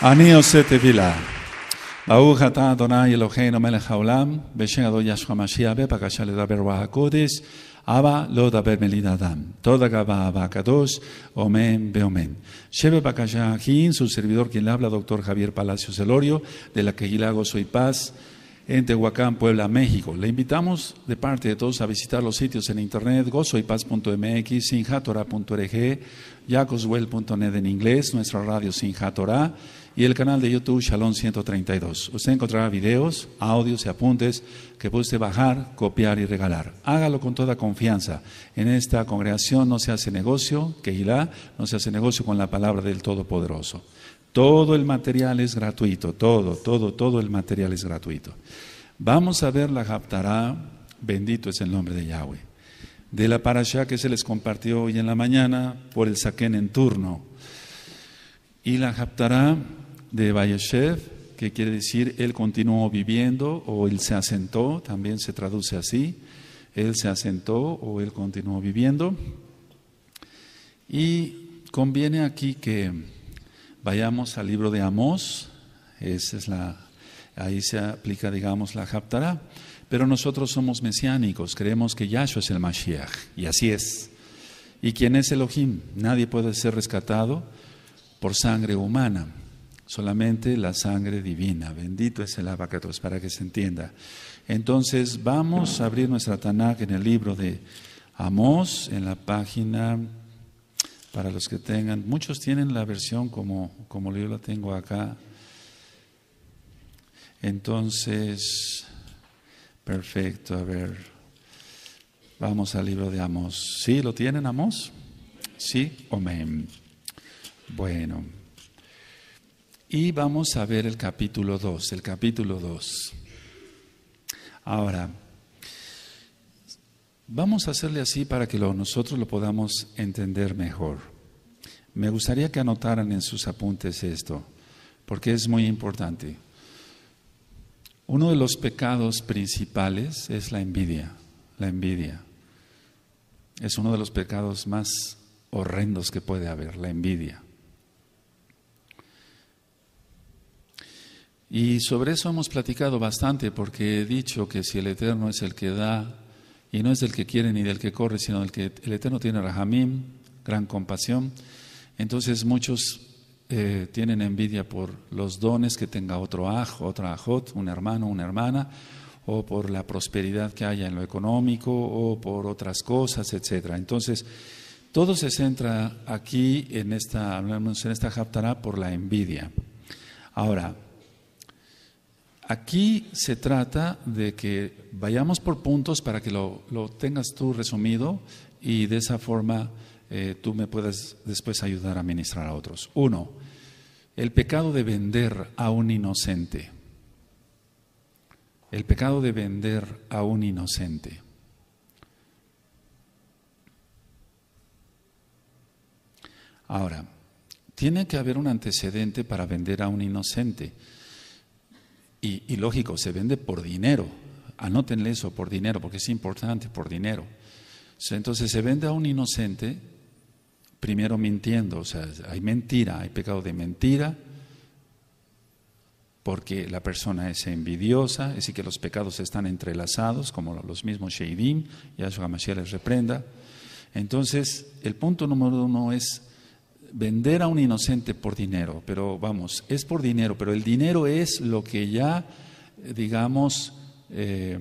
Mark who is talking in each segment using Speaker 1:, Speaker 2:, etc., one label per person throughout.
Speaker 1: Aníosete Vila, תפילה. ברוך אתה אדוני אלוהינו מלך העולם, בשם אדון ישוע המשיח, da לדבר רוח הקודש, אבא לא דבר מליד Shebe su servidor quien le habla, doctor Javier Palacios Elorio, de la Quejila Gozo y Paz, en Tehuacán, Puebla, México. Le invitamos de parte de todos a visitar los sitios en internet gozoypaz.mx, sinjatora.org, jacoswell.net en inglés, nuestra radio Sinjatora, y el canal de YouTube Shalom 132. Usted encontrará videos, audios y apuntes que puede usted bajar, copiar y regalar. Hágalo con toda confianza. En esta congregación no se hace negocio, irá, no se hace negocio con la palabra del Todopoderoso. Todo el material es gratuito, todo, todo, todo el material es gratuito. Vamos a ver la Japtará, bendito es el nombre de Yahweh, de la parashá que se les compartió hoy en la mañana por el saquén en turno. Y la Japtará de Bayeshev que quiere decir él continuó viviendo o él se asentó, también se traduce así, él se asentó o él continuó viviendo. Y conviene aquí que vayamos al libro de Amós, esa es la, ahí se aplica, digamos, la Haftarah, pero nosotros somos mesiánicos, creemos que Yahshua es el Mashiach, y así es. ¿Y quién es Elohim? Nadie puede ser rescatado por sangre humana solamente la sangre divina. Bendito es el abacatos, para que se entienda. Entonces, vamos a abrir nuestra Tanakh en el libro de Amós, en la página, para los que tengan, muchos tienen la versión como, como yo la tengo acá. Entonces, perfecto, a ver, vamos al libro de Amós. ¿Sí lo tienen, Amós? Sí, amén. Bueno. Y vamos a ver el capítulo 2, el capítulo 2. Ahora, vamos a hacerle así para que nosotros lo podamos entender mejor. Me gustaría que anotaran en sus apuntes esto, porque es muy importante. Uno de los pecados principales es la envidia, la envidia. Es uno de los pecados más horrendos que puede haber, la envidia. Y sobre eso hemos platicado bastante porque he dicho que si el Eterno es el que da, y no es del que quiere ni del que corre, sino del que el Eterno tiene Rahamim, gran compasión, entonces muchos eh, tienen envidia por los dones que tenga otro aj, otra ajot, un hermano, una hermana, o por la prosperidad que haya en lo económico, o por otras cosas, etc. Entonces, todo se centra aquí en esta, hablamos en esta por la envidia. Ahora, Aquí se trata de que vayamos por puntos para que lo, tengas tú resumido y de esa forma eh, tú me puedas después ayudar a ministrar a otros. Uno, el pecado de vender a un inocente. El pecado de vender a un inocente. Ahora, tiene que haber un antecedente para vender a un inocente. Y, lógico, se vende por dinero. Anótenle eso, por dinero, porque es importante, por dinero. Entonces se vende a un inocente primero mintiendo, o sea, hay mentira, hay pecado de mentira, porque la persona es envidiosa, es decir, que los pecados están entrelazados, como los mismos Sheidim, su Mashiach les reprenda. Entonces, el punto número uno es vender a un inocente por dinero, pero vamos, es por dinero, pero el dinero es lo que ya, eh, digamos, eh,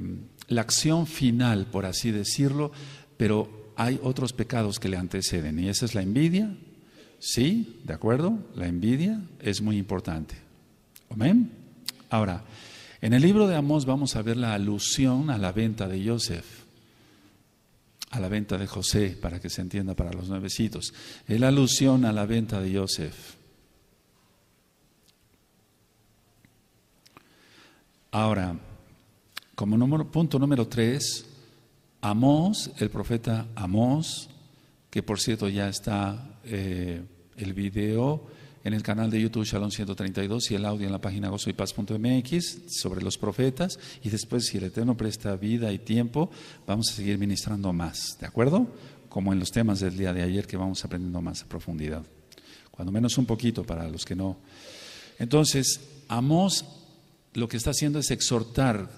Speaker 1: la acción final, por así decirlo, pero hay otros pecados que le anteceden, y esa es la envidia, ¿sí? ¿De acuerdo? La envidia es muy importante. Amén. Ahora, en el libro de Amós vamos a ver la alusión a la venta de Joseph a la venta de José, para que se entienda para los nuevecitos. La alusión a la venta de Joseph. Ahora, como punto número tres, Amós, el profeta Amós, que por cierto ya está eh, el video en el canal de YouTube Shalom 132 y el audio en la página gozoypaz.mx sobre los profetas. Y después, si el Eterno presta vida y tiempo, vamos a seguir ministrando más, ¿de acuerdo? Como en los temas del día de ayer que vamos aprendiendo más a profundidad. Cuando menos un poquito para los que no. Entonces, Amos lo que está haciendo es exhortar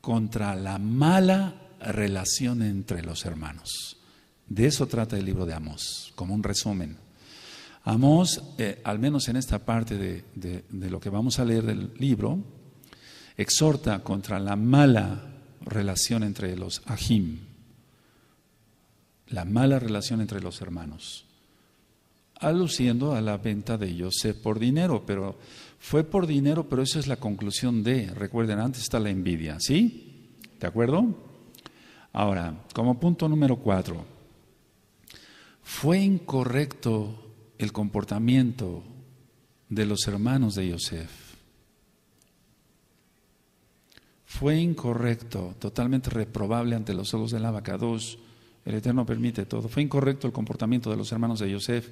Speaker 1: contra la mala relación entre los hermanos. De eso trata el libro de Amos, como un resumen. Amós, eh, al menos en esta parte de, lo que vamos a leer del libro, exhorta contra la mala relación entre los ajim, la mala relación entre los hermanos, aluciendo a la venta de Yosef por dinero, pero fue por dinero, pero esa es la conclusión de, recuerden, antes está la envidia, ¿sí? ¿De acuerdo? Ahora, como punto número cuatro, fue incorrecto el comportamiento de los hermanos de Yosef. Fue incorrecto, totalmente reprobable ante los ojos del abacados. El Eterno permite todo. Fue incorrecto el comportamiento de los hermanos de Yosef.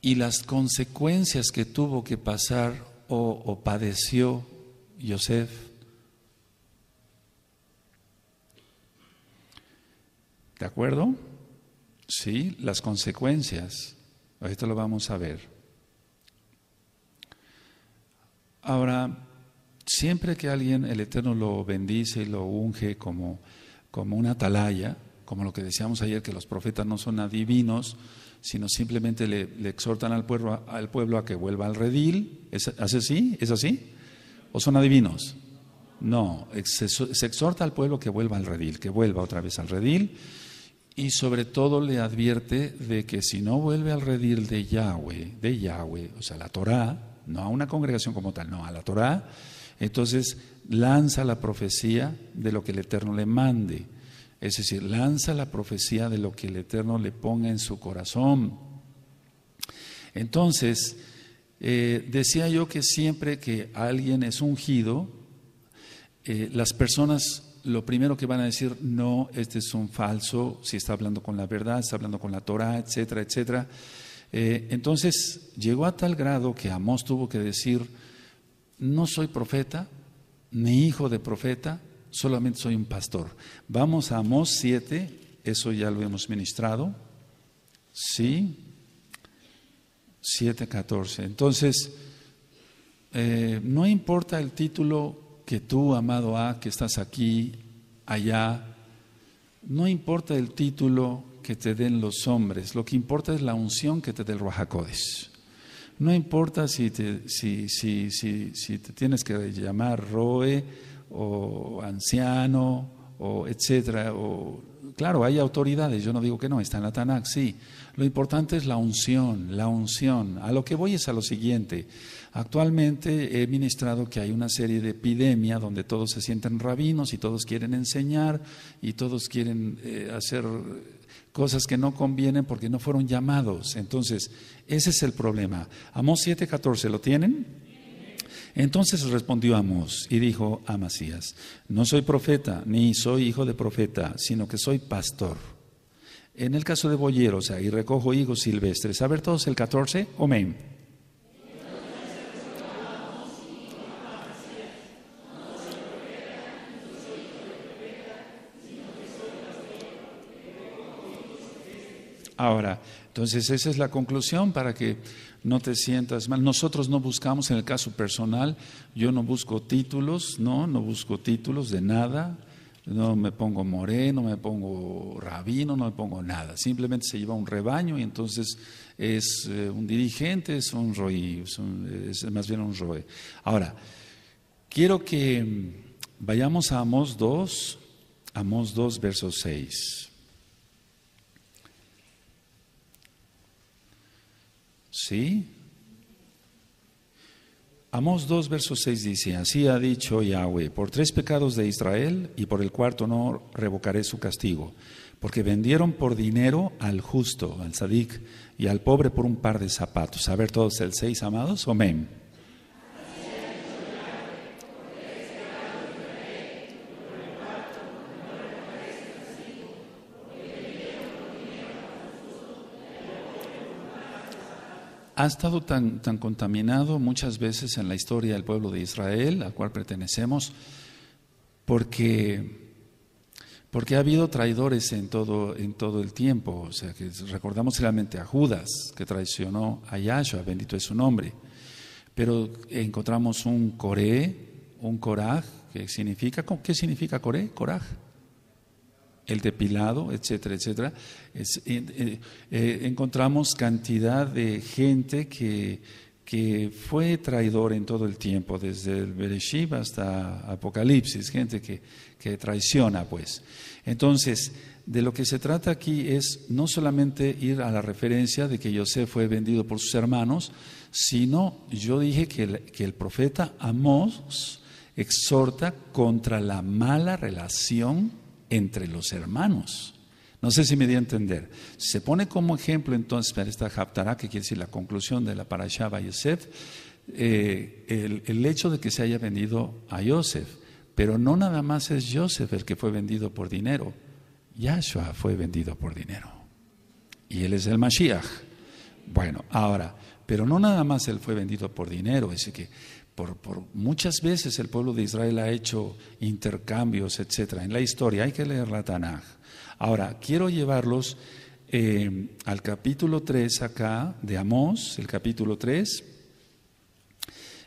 Speaker 1: Y las consecuencias que tuvo que pasar o, o padeció Yosef. ¿De acuerdo? Sí, las consecuencias. Ahorita lo vamos a ver. Ahora, siempre que alguien, el Eterno lo bendice y lo unge como, una atalaya, como lo que decíamos ayer, que los profetas no son adivinos, sino simplemente le, exhortan al pueblo, al pueblo, a que vuelva al redil. ¿Es así? ¿Es así? ¿O son adivinos? No, se exhorta al pueblo que vuelva al redil, que vuelva otra vez al redil y sobre todo le advierte de que si no vuelve al redil de Yahweh, de Yahweh, o sea, la Torá, no a una congregación como tal, no a la Torá, entonces lanza la profecía de lo que el Eterno le mande. Es decir, lanza la profecía de lo que el Eterno le ponga en su corazón. Entonces, eh, decía yo que siempre que alguien es ungido, eh, las personas lo primero que van a decir, no, este es un falso, si está hablando con la verdad, está hablando con la Torah, etcétera, etcétera. Eh, entonces llegó a tal grado que Amós tuvo que decir, no soy profeta, ni hijo de profeta, solamente soy un pastor. Vamos a Amós 7, eso ya lo hemos ministrado. Sí, 7.14. Entonces, eh, no importa el título que tú, amado A, que estás aquí, allá, no importa el título que te den los hombres, lo que importa es la unción que te dé el Ruajacodes. No importa si te, si, si, si, si te tienes que llamar Roe o anciano o etcétera, o Claro, hay autoridades, yo no digo que no, está en la Tanakh, sí. Lo importante es la unción, la unción. A lo que voy es a lo siguiente. Actualmente he ministrado que hay una serie de epidemia donde todos se sienten rabinos y todos quieren enseñar y todos quieren eh, hacer cosas que no convienen porque no fueron llamados. Entonces, ese es el problema. Amos 7:14, ¿lo tienen? Entonces respondió Amos y dijo a Masías, no soy profeta ni soy hijo de profeta, sino que soy pastor. En el caso de sea, y recojo higos silvestres. A ver todos el 14, amén. Ahora, entonces esa es la conclusión para que no te sientas mal. Nosotros no buscamos, en el caso personal, yo no busco títulos, no, no busco títulos de nada, no me pongo moreno, me pongo rabino, no me pongo nada. Simplemente se lleva un rebaño y entonces es eh, un dirigente, es un roí, es, más bien un roe. Ahora, quiero que vayamos a Amos 2, Amos 2, verso 6. ¿Sí? Amos 2, versos 6 dice, así ha dicho Yahweh, por tres pecados de Israel y por el cuarto no revocaré su castigo, porque vendieron por dinero al justo, al sadik, y al pobre por un par de zapatos. A ver todos el 6, amados, amén. ha estado tan, tan contaminado muchas veces en la historia del pueblo de Israel, al cual pertenecemos, porque porque ha habido traidores en todo, en todo el tiempo. O sea, que recordamos realmente a Judas, que traicionó a Yahshua, bendito es su nombre. Pero encontramos un Coré, un Coraj, que significa, ¿qué significa Coré? Coraj el depilado, etcétera, etcétera. Eh, eh, eh, encontramos cantidad de gente que, que fue traidor en todo el tiempo, desde el Bereshib hasta Apocalipsis, gente que, traiciona, pues. Entonces, de lo que se trata aquí es no solamente ir a la referencia de que José fue vendido por sus hermanos, sino yo dije que el, que el profeta Amós exhorta contra la mala relación entre los hermanos. No sé si me di a entender. Se pone como ejemplo entonces para esta Haftarah, que quiere decir la conclusión de la Parashah Yosef, eh, el, hecho de que se haya vendido a Yosef. Pero no nada más es Yosef el que fue vendido por dinero. Yahshua fue vendido por dinero. Y él es el Mashiach. Bueno, ahora, pero no nada más él fue vendido por dinero, es que por, muchas veces el pueblo de Israel ha hecho intercambios, etcétera. En la historia hay que leer la Tanaj. Ahora, quiero llevarlos eh, al capítulo 3 acá de Amós, el capítulo 3,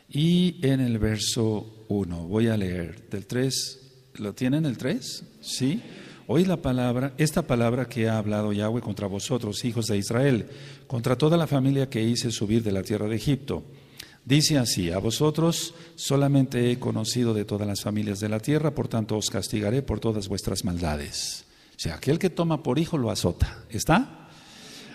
Speaker 1: y en el verso 1. Voy a leer del 3. ¿Lo tienen el 3? Sí. Hoy la palabra, esta palabra que ha hablado Yahweh contra vosotros, hijos de Israel, contra toda la familia que hice subir de la tierra de Egipto Dice así, a vosotros solamente he conocido de todas las familias de la tierra, por tanto os castigaré por todas vuestras maldades. O sea, aquel que toma por hijo lo azota. ¿Está?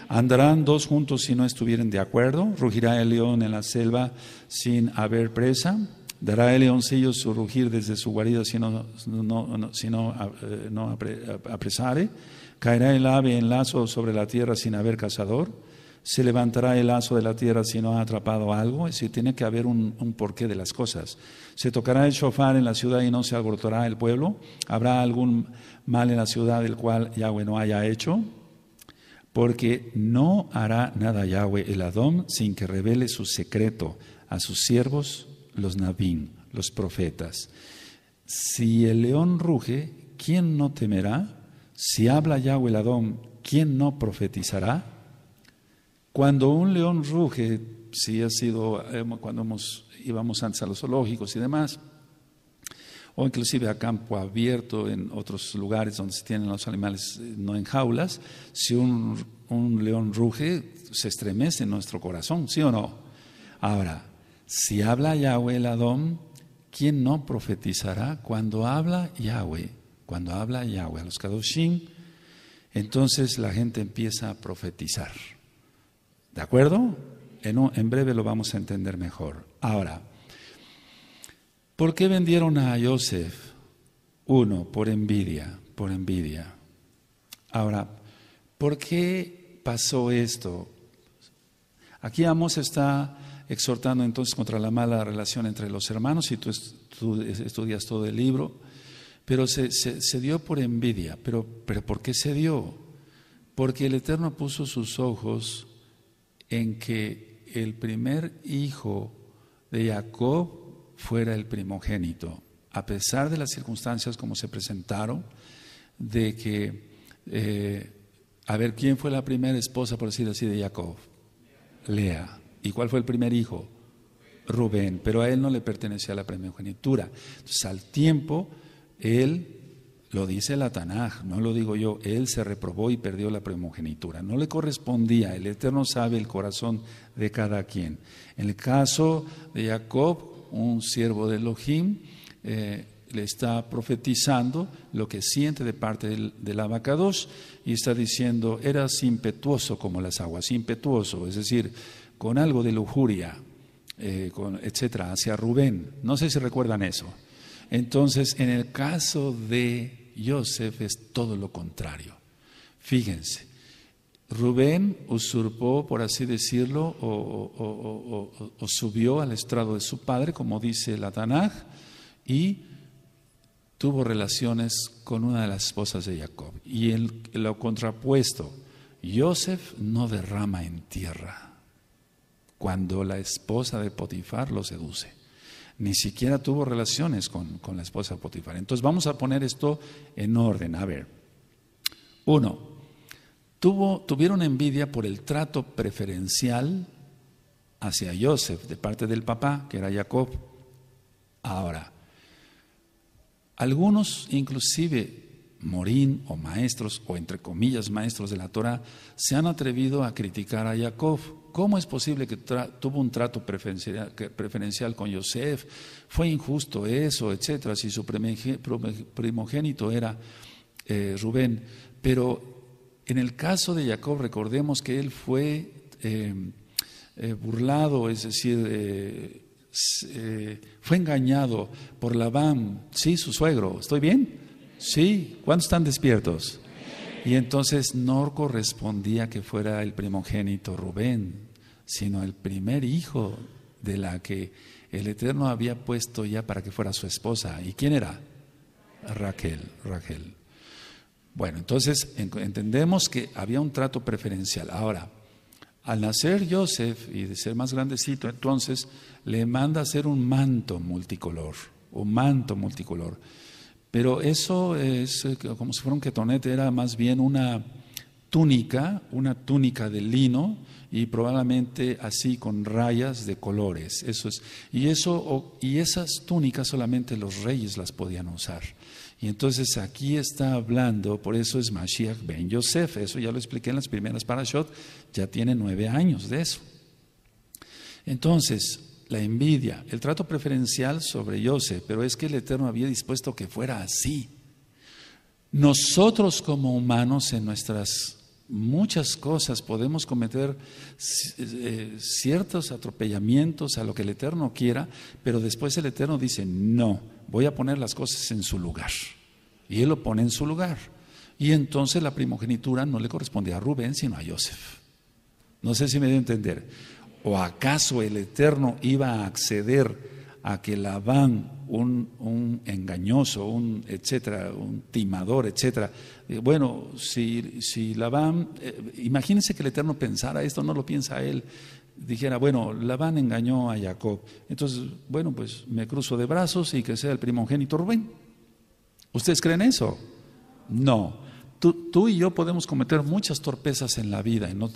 Speaker 1: Andarán dos juntos si no estuvieren de acuerdo. Rugirá el león en la selva sin haber presa. Dará el leoncillo su rugir desde su guarida si no, no eh, apresare. Caerá el ave en lazo sobre la tierra sin haber cazador se levantará el lazo de la tierra si no ha atrapado algo, es decir, tiene que haber un, porqué de las cosas. Se tocará el shofar en la ciudad y no se abortará el pueblo, habrá algún mal en la ciudad del cual Yahweh no haya hecho, porque no hará nada Yahweh el Adón sin que revele su secreto a sus siervos, los Nabín, los profetas. Si el león ruge, ¿quién no temerá? Si habla Yahweh el Adón, ¿quién no profetizará? Cuando un león ruge, si ha sido em, cuando hemos, íbamos antes a los zoológicos y demás, o inclusive a campo abierto en otros lugares donde se tienen los animales eh, no en jaulas, si un, león ruge, se estremece nuestro corazón, ¿sí o no? Ahora, si habla Yahweh el Adón, ¿quién no profetizará cuando habla Yahweh? Cuando habla Yahweh a los Kadoshim, entonces la gente empieza a profetizar. ¿De acuerdo? En, en breve lo vamos a entender mejor. Ahora, ¿por qué vendieron a Joseph? Uno, por envidia, por envidia. Ahora, ¿por qué pasó esto? Aquí Amos está exhortando entonces contra la mala relación entre los hermanos y tú, estudias todo el libro, pero se, dio por envidia. ¿Pero por qué se dio? Porque el Eterno puso sus ojos en que el primer hijo de Jacob fuera el primogénito, a pesar de las circunstancias como se presentaron, de que, eh, a ver, ¿quién fue la primera esposa, por decir así, de Jacob? Lea. ¿Y cuál fue el primer hijo? Rubén, pero a él no le pertenecía la primogenitura. Entonces, al tiempo, él lo dice el Tanaj, no lo digo yo, él se reprobó y perdió la primogenitura. No le correspondía, el Eterno sabe el corazón de cada quien. En el caso de Jacob, un siervo de Elohim, eh, le está profetizando lo que siente de parte del, vaca dos y está diciendo, eras impetuoso como las aguas, impetuoso, es decir, con algo de lujuria, eh, con, etcétera, hacia Rubén. No sé si recuerdan eso. Entonces, en el caso de Joseph es todo lo contrario. Fíjense, Rubén usurpó, por así decirlo, o, subió al estrado de su padre, como dice la Tanaj, y tuvo relaciones con una de las esposas de Jacob. Y lo contrapuesto, Joseph no derrama en tierra cuando la esposa de Potifar lo seduce ni siquiera tuvo relaciones con, con la esposa Potifar. Entonces vamos a poner esto en orden. A ver, uno, tuvo, tuvieron envidia por el trato preferencial hacia Joseph de parte del papá, que era Jacob. Ahora, algunos inclusive Morín o maestros, o entre comillas maestros de la Torah, se han atrevido a criticar a Jacob. ¿Cómo es posible que tuvo un trato preferencial, con Yosef? ¿Fue injusto eso, etcétera? Si su primogénito era eh, Rubén. Pero en el caso de Jacob, recordemos que él fue eh, eh, burlado, es decir, fue engañado por Labán, sí, su suegro. ¿Estoy bien? Sí, ¿cuántos están despiertos? Y entonces no correspondía que fuera el primogénito Rubén, sino el primer hijo de la que el Eterno había puesto ya para que fuera su esposa. ¿Y quién era? Raquel, Raquel. Bueno, entonces entendemos que había un trato preferencial. Ahora, al nacer Joseph y de ser más grandecito, entonces le manda hacer un manto multicolor, un manto multicolor. Pero eso es eh, como si fuera un ketonete, era más bien una túnica, una túnica de lino y probablemente así con rayas de colores. Eso es. Y, eso, y esas túnicas solamente los reyes las podían usar. Y entonces aquí está hablando, por eso es Mashiach ben Yosef, eso ya lo expliqué en las primeras parashot, ya tiene nueve años de eso. Entonces, la envidia, el trato preferencial sobre José, pero es que el Eterno había dispuesto que fuera así. Nosotros como humanos en nuestras muchas cosas podemos cometer eh, ciertos atropellamientos a lo que el Eterno quiera, pero después el Eterno dice, no, voy a poner las cosas en su lugar. Y Él lo pone en su lugar. Y entonces la primogenitura no le corresponde a Rubén, sino a Joseph. No sé si me dio a entender. ¿O acaso el Eterno iba a acceder a que Labán, un, un engañoso, un etcétera, un timador, etcétera, eh, bueno, si, si Labán, eh, imagínense que el Eterno pensara esto, no lo piensa él, dijera, bueno, Labán engañó a Jacob, entonces, bueno, pues me cruzo de brazos y que sea el primogénito Rubén. ¿Ustedes creen eso? No. Tú, y yo podemos cometer muchas torpezas en la vida. no,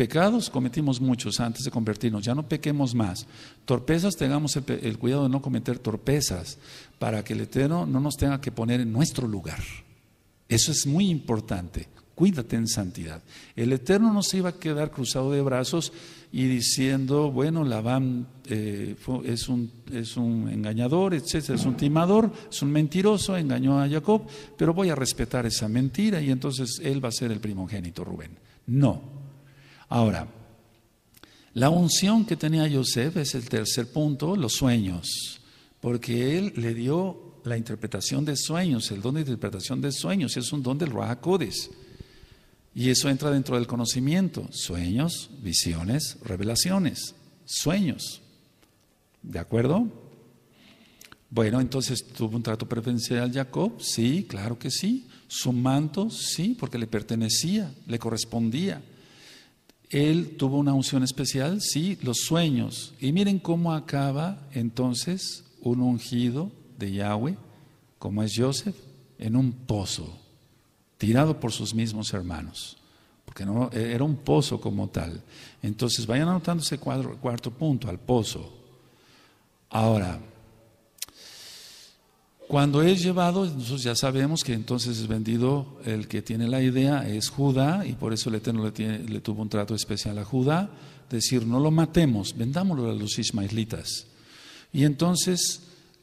Speaker 1: Pecados cometimos muchos antes de convertirnos, ya no pequemos más. Torpezas tengamos el, cuidado de no cometer torpezas para que el Eterno no nos tenga que poner en nuestro lugar. Eso es muy importante. Cuídate en santidad. El Eterno no se iba a quedar cruzado de brazos y diciendo, bueno, Labán van eh, es, un, es un engañador, etcétera, es un timador, es un mentiroso, engañó a Jacob, pero voy a respetar esa mentira y entonces él va a ser el primogénito, Rubén. No, Ahora, la unción que tenía Joseph es el tercer punto, los sueños, porque él le dio la interpretación de sueños, el don de interpretación de sueños, es un don del Raja Y eso entra dentro del conocimiento, sueños, visiones, revelaciones, sueños. ¿De acuerdo? Bueno, entonces tuvo un trato preferencial Jacob, sí, claro que sí. Su manto, sí, porque le pertenecía, le correspondía. Él tuvo una unción especial, sí, los sueños. Y miren cómo acaba entonces un ungido de Yahweh, como es Joseph, en un pozo, tirado por sus mismos hermanos, porque no, era un pozo como tal. Entonces, vayan anotando ese cuarto punto, al pozo. Ahora, cuando es llevado, nosotros ya sabemos que entonces es vendido el que tiene la idea, es Judá, y por eso el Eterno le, tuvo un trato especial a Judá, decir, no lo matemos, vendámoslo a los ismaelitas. Y entonces,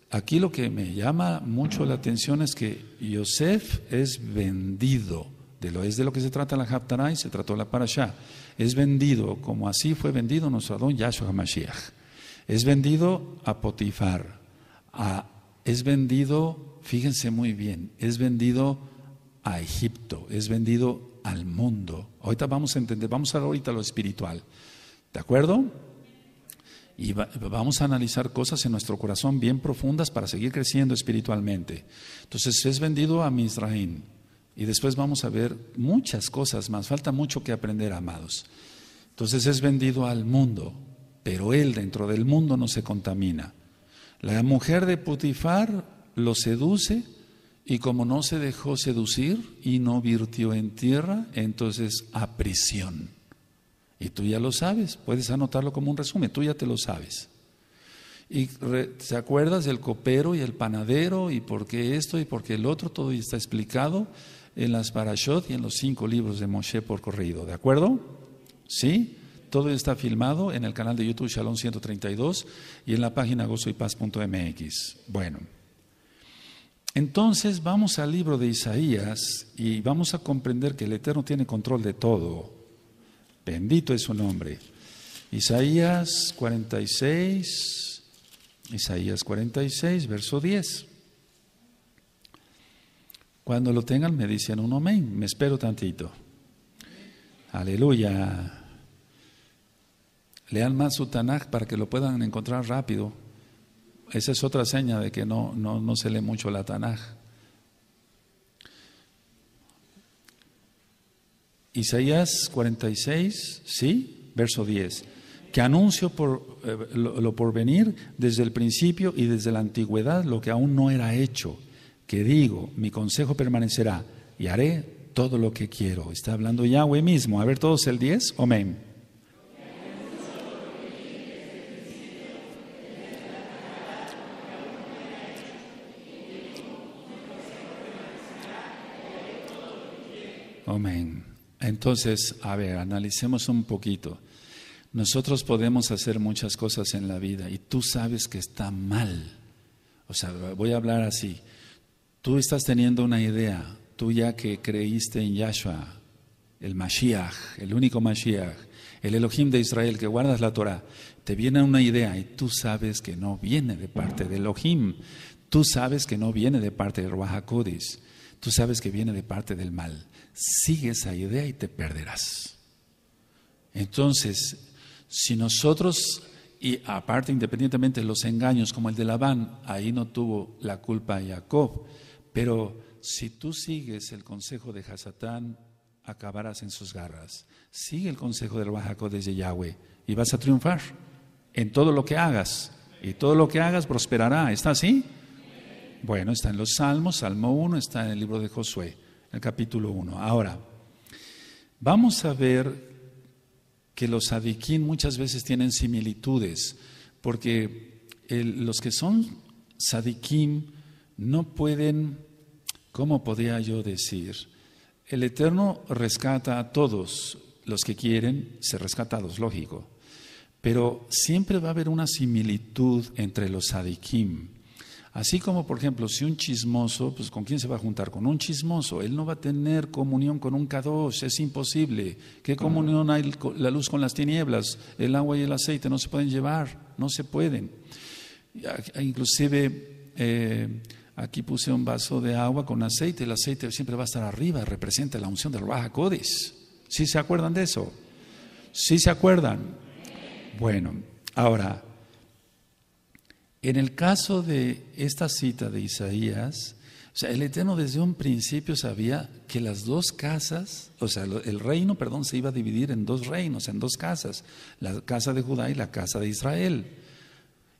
Speaker 1: aquí lo que me llama mucho la atención es que Yosef es vendido, de lo, es de lo que se trata la Haftarah se trató la Parashah, es vendido, como así fue vendido nuestro Adón Yahshua Mashiach, es vendido a Potifar, a es vendido, fíjense muy bien, es vendido a Egipto, es vendido al mundo. Ahorita vamos a entender, vamos a ver ahorita lo espiritual. ¿De acuerdo? Y vamos a analizar cosas en nuestro corazón bien profundas para seguir creciendo espiritualmente. Entonces es vendido a Misraín Y después vamos a ver muchas cosas más. Falta mucho que aprender, amados. Entonces es vendido al mundo, pero él dentro del mundo no se contamina. La mujer de Putifar lo seduce y como no se dejó seducir y no virtió en tierra, entonces a prisión. Y tú ya lo sabes, puedes anotarlo como un resumen, tú ya te lo sabes. Y te acuerdas del copero y el panadero y por qué esto y por qué el otro, todo está explicado en las Parashot y en los cinco libros de Moshe por corrido, ¿de acuerdo? ¿Sí? Todo está filmado en el canal de YouTube Shalom 132 y en la página gozoypaz.mx. Bueno, entonces vamos al libro de Isaías y vamos a comprender que el Eterno tiene control de todo. Bendito es su nombre. Isaías 46, Isaías 46, verso 10. Cuando lo tengan me dicen un amén, me espero tantito. Aleluya. Lean más su Tanaj para que lo puedan encontrar rápido. Esa es otra seña de que no, no, se lee mucho la Tanaj. Isaías 46, sí, verso 10. Que anuncio por, eh, lo, por venir desde el principio y desde la antigüedad lo que aún no era hecho. Que digo, mi consejo permanecerá y haré todo lo que quiero. Está hablando Yahweh mismo. A ver todos el 10. Amén. Amén. Entonces, a ver, analicemos un poquito. Nosotros podemos hacer muchas cosas en la vida y tú sabes que está mal. O sea, voy a hablar así. Tú estás teniendo una idea, tú ya que creíste en Yahshua, el Mashiach, el único Mashiach, el Elohim de Israel que guardas la Torah, te viene una idea y tú sabes que no viene de parte del Elohim, tú sabes que no viene de parte de Ruach Tú sabes que viene de parte del mal sigue esa idea y te perderás. Entonces, si nosotros, y aparte independientemente de los engaños como el de Labán, ahí no tuvo la culpa Jacob, pero si tú sigues el consejo de Hasatán, acabarás en sus garras. Sigue el consejo del Jacob desde Yahweh y vas a triunfar en todo lo que hagas. Y todo lo que hagas prosperará. ¿Está así? Bueno, está en los Salmos, Salmo 1, está en el libro de Josué el capítulo 1. Ahora, vamos a ver que los sadikim muchas veces tienen similitudes, porque los que son sadikim no pueden, ¿cómo podía yo decir? El Eterno rescata a todos los que quieren, ser rescatados, lógico, pero siempre va a haber una similitud entre los sadikim. Así como, por ejemplo, si un chismoso, pues ¿con quién se va a juntar? Con un chismoso. Él no va a tener comunión con un kadosh, es imposible. ¿Qué comunión hay la luz con las tinieblas? El agua y el aceite no se pueden llevar, no se pueden. Inclusive, eh, aquí puse un vaso de agua con aceite, el aceite siempre va a estar arriba, representa la unción del Raja Codis. ¿Sí se acuerdan de eso? ¿Sí se acuerdan? Bueno, ahora, en el caso de esta cita de Isaías, o sea, el Eterno desde un principio sabía que las dos casas, o sea, el reino, perdón, se iba a dividir en dos reinos, en dos casas, la casa de Judá y la casa de Israel.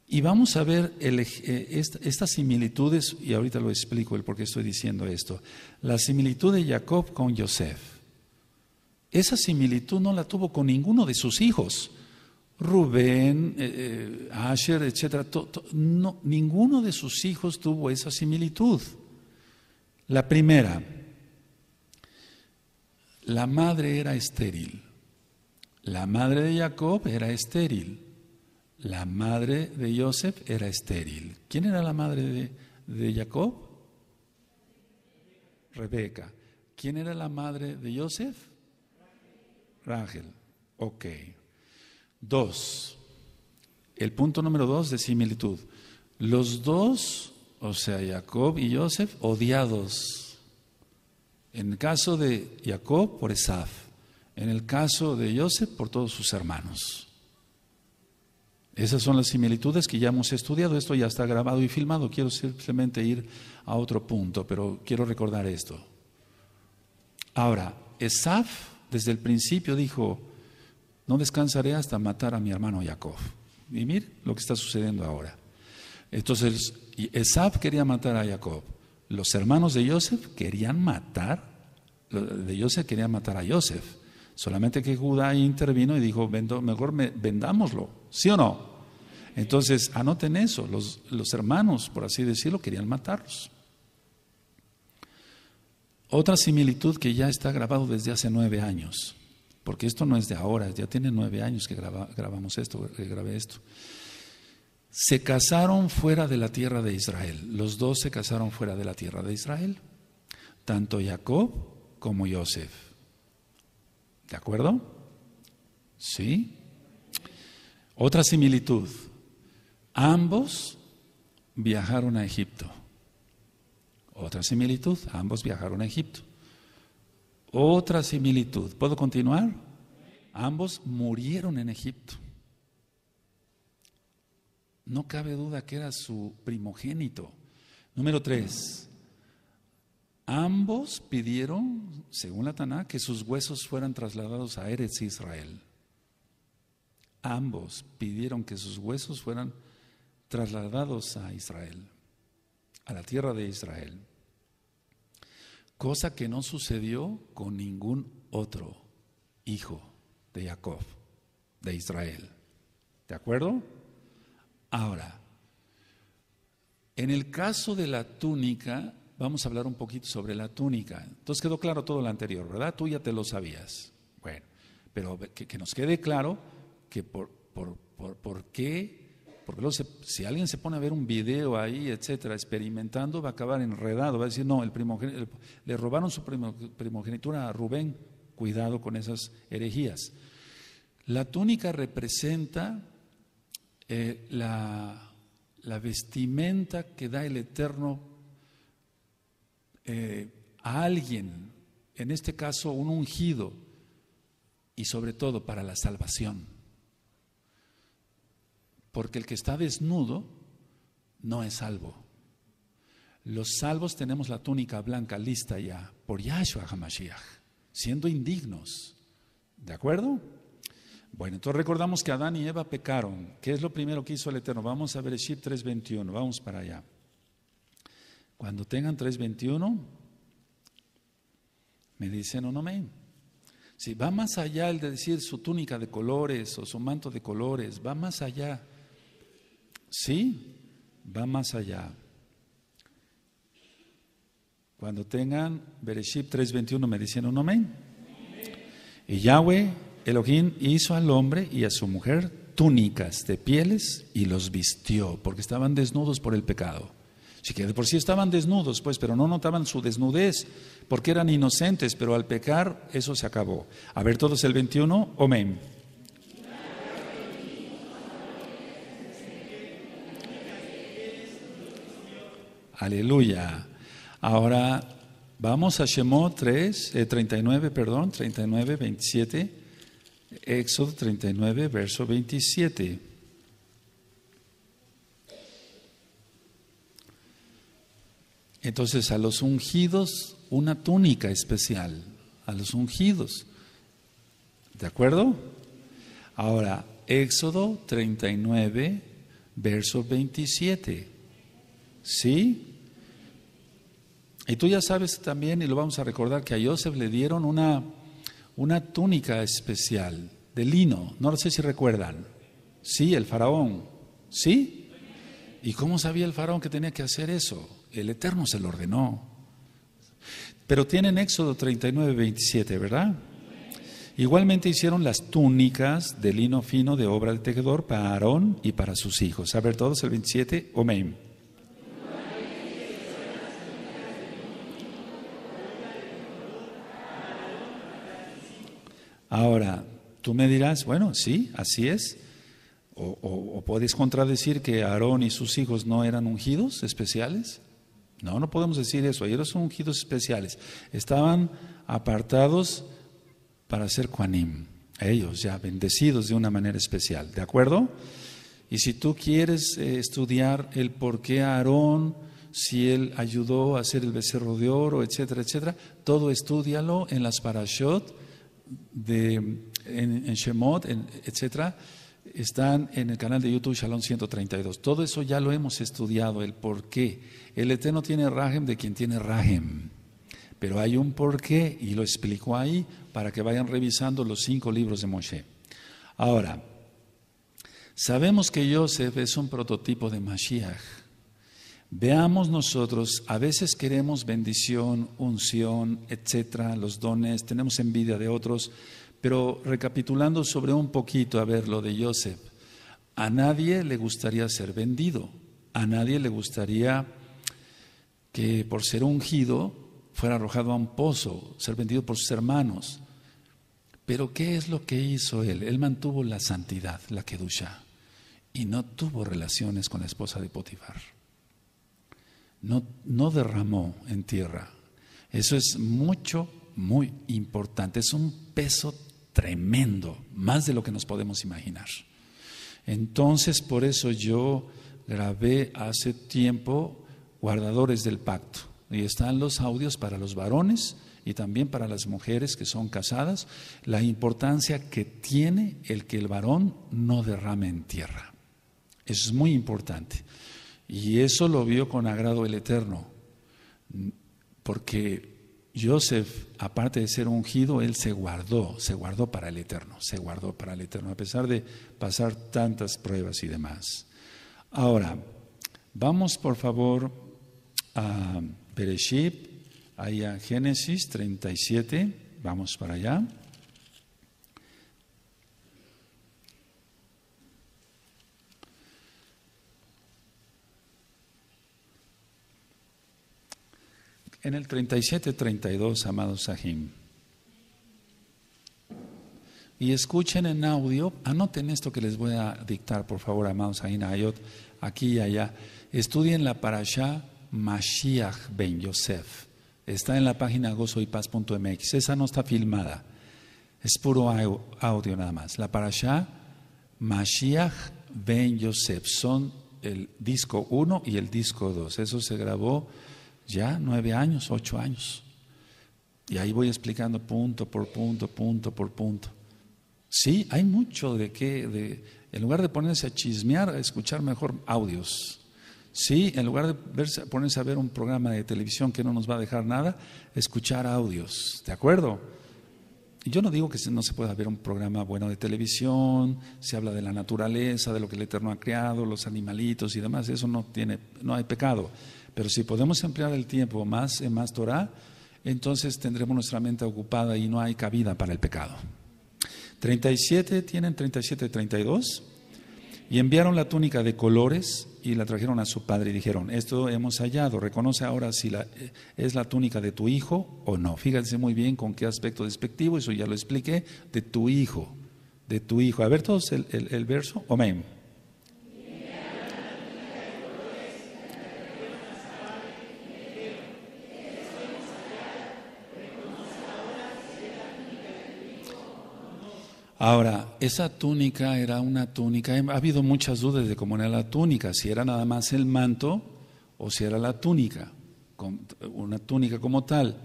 Speaker 1: Y vamos a ver eh, estas similitudes, y ahorita lo explico el por qué estoy diciendo esto, la similitud de Jacob con Joseph. Esa similitud no la tuvo con ninguno de sus hijos. Rubén, eh, eh, Asher, etcétera, no, ninguno de sus hijos tuvo esa similitud. La primera, la madre era estéril. La madre de Jacob era estéril. La madre de Joseph era estéril. ¿Quién era la madre de, Jacob? Rebeca. ¿Quién era la madre de Joseph? Rangel. Ok. Dos, el punto número dos de similitud. Los dos, o sea, Jacob y Joseph, odiados. En el caso de Jacob, por Esaf. En el caso de Joseph, por todos sus hermanos. Esas son las similitudes que ya hemos estudiado. Esto ya está grabado y filmado. Quiero simplemente ir a otro punto, pero quiero recordar esto. Ahora, Esaf desde el principio dijo, no descansaré hasta matar a mi hermano Jacob. Y mira lo que está sucediendo ahora. Entonces, Esab quería matar a Jacob. Los hermanos de Joseph querían matar, de Joseph querían matar a Joseph. Solamente que Judá intervino y dijo, mejor vendámoslo, ¿sí o no? Entonces, anoten eso, los, los hermanos, por así decirlo, querían matarlos. Otra similitud que ya está grabado desde hace nueve años porque esto no es de ahora, ya tiene nueve años que grabamos esto, que eh, grabé esto. Se casaron fuera de la tierra de Israel, los dos se casaron fuera de la tierra de Israel, tanto Jacob como Yosef. ¿De acuerdo? ¿Sí? Otra similitud, ambos viajaron a Egipto. Otra similitud, ambos viajaron a Egipto. Otra similitud. ¿Puedo continuar? Ambos murieron en Egipto. No cabe duda que era su primogénito. Número tres. Ambos pidieron, según la Taná, que sus huesos fueran trasladados a Eretz Israel. Ambos pidieron que sus huesos fueran trasladados a Israel, a la tierra de Israel cosa que no sucedió con ningún otro hijo de Jacob, de Israel. ¿De acuerdo? Ahora, en el caso de la túnica, vamos a hablar un poquito sobre la túnica. Entonces quedó claro todo lo anterior, ¿verdad? Tú ya te lo sabías. Bueno, pero que, nos quede claro que por, por, por qué porque luego si alguien se pone a ver un video ahí, etcétera, experimentando, va a acabar enredado, va a decir, no, el, le robaron su primogenitura a Rubén, cuidado con esas herejías. La túnica representa eh, la, vestimenta que da el Eterno eh, a alguien, en este caso un ungido, y sobre todo para la salvación porque el que está desnudo no es salvo. Los salvos tenemos la túnica blanca lista ya por Yahshua HaMashiach, siendo indignos. ¿De acuerdo? Bueno, entonces recordamos que Adán y Eva pecaron. ¿Qué es lo primero que hizo el Eterno? Vamos a ver Eshib 3.21, vamos para allá. Cuando tengan 3.21, me dicen no me. Si va más allá el de decir su túnica de colores o su manto de colores, va más allá. Sí, va más allá. Cuando tengan Bereshit 3:21 me dicen un amén. Y Yahweh Elohim hizo al hombre y a su mujer túnicas de pieles y los vistió, porque estaban desnudos por el pecado. Si que de por sí estaban desnudos, pues, pero no notaban su desnudez, porque eran inocentes, pero al pecar eso se acabó. A ver todos el 21, amén. Aleluya. Ahora vamos a Shemot 3, 39, eh, perdón, 39, 27. Éxodo 39, verso 27. Entonces a los ungidos una túnica especial, a los ungidos. ¿De acuerdo? Ahora, Éxodo 39, verso 27. ¿Sí? Y tú ya sabes también, y lo vamos a recordar, que a Joseph le dieron una, una túnica especial de lino. No sé si recuerdan. Sí, el faraón. ¿Sí? ¿Y cómo sabía el faraón que tenía que hacer eso? El Eterno se lo ordenó. Pero tienen Éxodo 39, 27, ¿verdad? Igualmente hicieron las túnicas de lino fino de obra del tejedor para Aarón y para sus hijos. A ver, todos el 27, Omeim. Ahora, tú me dirás, bueno, sí, así es. O, o, contradecir que Aarón y sus hijos no eran ungidos especiales. No, no podemos decir eso. Ellos son ungidos especiales. Estaban apartados para ser quanim. Ellos ya bendecidos de una manera especial. ¿De acuerdo? Y si tú quieres eh, estudiar el por qué Aarón, si él ayudó a hacer el becerro de oro, etcétera, etcétera, todo estudialo en las parashot de, en, en Shemot, etcétera, están en el canal de YouTube Shalom 132. Todo eso ya lo hemos estudiado, el por qué. El Eterno tiene rajem de quien tiene rajem. Pero hay un porqué y lo explico ahí para que vayan revisando los cinco libros de Moshe. Ahora, sabemos que Yosef es un prototipo de Mashiach. Veamos nosotros, a veces queremos bendición, unción, etcétera, los dones, tenemos envidia de otros, pero recapitulando sobre un poquito, a ver, lo de Joseph, a nadie le gustaría ser vendido, a nadie le gustaría que por ser ungido fuera arrojado a un pozo, ser vendido por sus hermanos. Pero ¿qué es lo que hizo él? Él mantuvo la santidad, la kedusha, y no tuvo relaciones con la esposa de Potifar no, derramó en tierra. Eso es mucho, muy importante. Es un peso tremendo, más de lo que nos podemos imaginar. Entonces, por eso yo grabé hace tiempo Guardadores del Pacto. Y están los audios para los varones y también para las mujeres que son casadas, la importancia que tiene el que el varón no derrame en tierra. Eso es muy importante. Y eso lo vio con agrado el Eterno, porque Joseph, aparte de ser ungido, él se guardó, se guardó para el Eterno, se guardó para el Eterno, a pesar de pasar tantas pruebas y demás. Ahora, vamos por favor a Bereshit, ahí a Génesis 37, vamos para allá. En el 37-32, amados Sahim. Y escuchen en audio, anoten esto que les voy a dictar, por favor, amados Sahim Ayot, aquí y allá. Estudien la parasha Mashiach Ben Yosef. Está en la página gozoypaz.mx. Esa no está filmada. Es puro audio nada más. La parasha Mashiach Ben Yosef. Son el disco 1 y el disco 2. Eso se grabó ya nueve años, ocho años. Y ahí voy explicando punto por punto, punto por punto. Sí, hay mucho de que, de, en lugar de ponerse a chismear, escuchar mejor audios. Sí, en lugar de verse, ponerse a ver un programa de televisión que no nos va a dejar nada, escuchar audios. ¿De acuerdo? Y yo no digo que no se pueda ver un programa bueno de televisión, se habla de la naturaleza, de lo que el Eterno ha creado, los animalitos y demás, eso no tiene, no hay pecado. Pero si podemos emplear el tiempo más en más Torah, entonces tendremos nuestra mente ocupada y no hay cabida para el pecado. 37, tienen 37, 32. Y enviaron la túnica de colores y la trajeron a su padre y dijeron, esto hemos hallado, reconoce ahora si eh, es la túnica de tu hijo o no. Fíjense muy bien con qué aspecto despectivo, eso ya lo expliqué, de tu hijo, de tu hijo. A ver todos el, el, el verso, amén. Ahora, esa túnica era una túnica, ha habido muchas dudas de cómo era la túnica, si era nada más el manto o si era la túnica, una túnica como tal.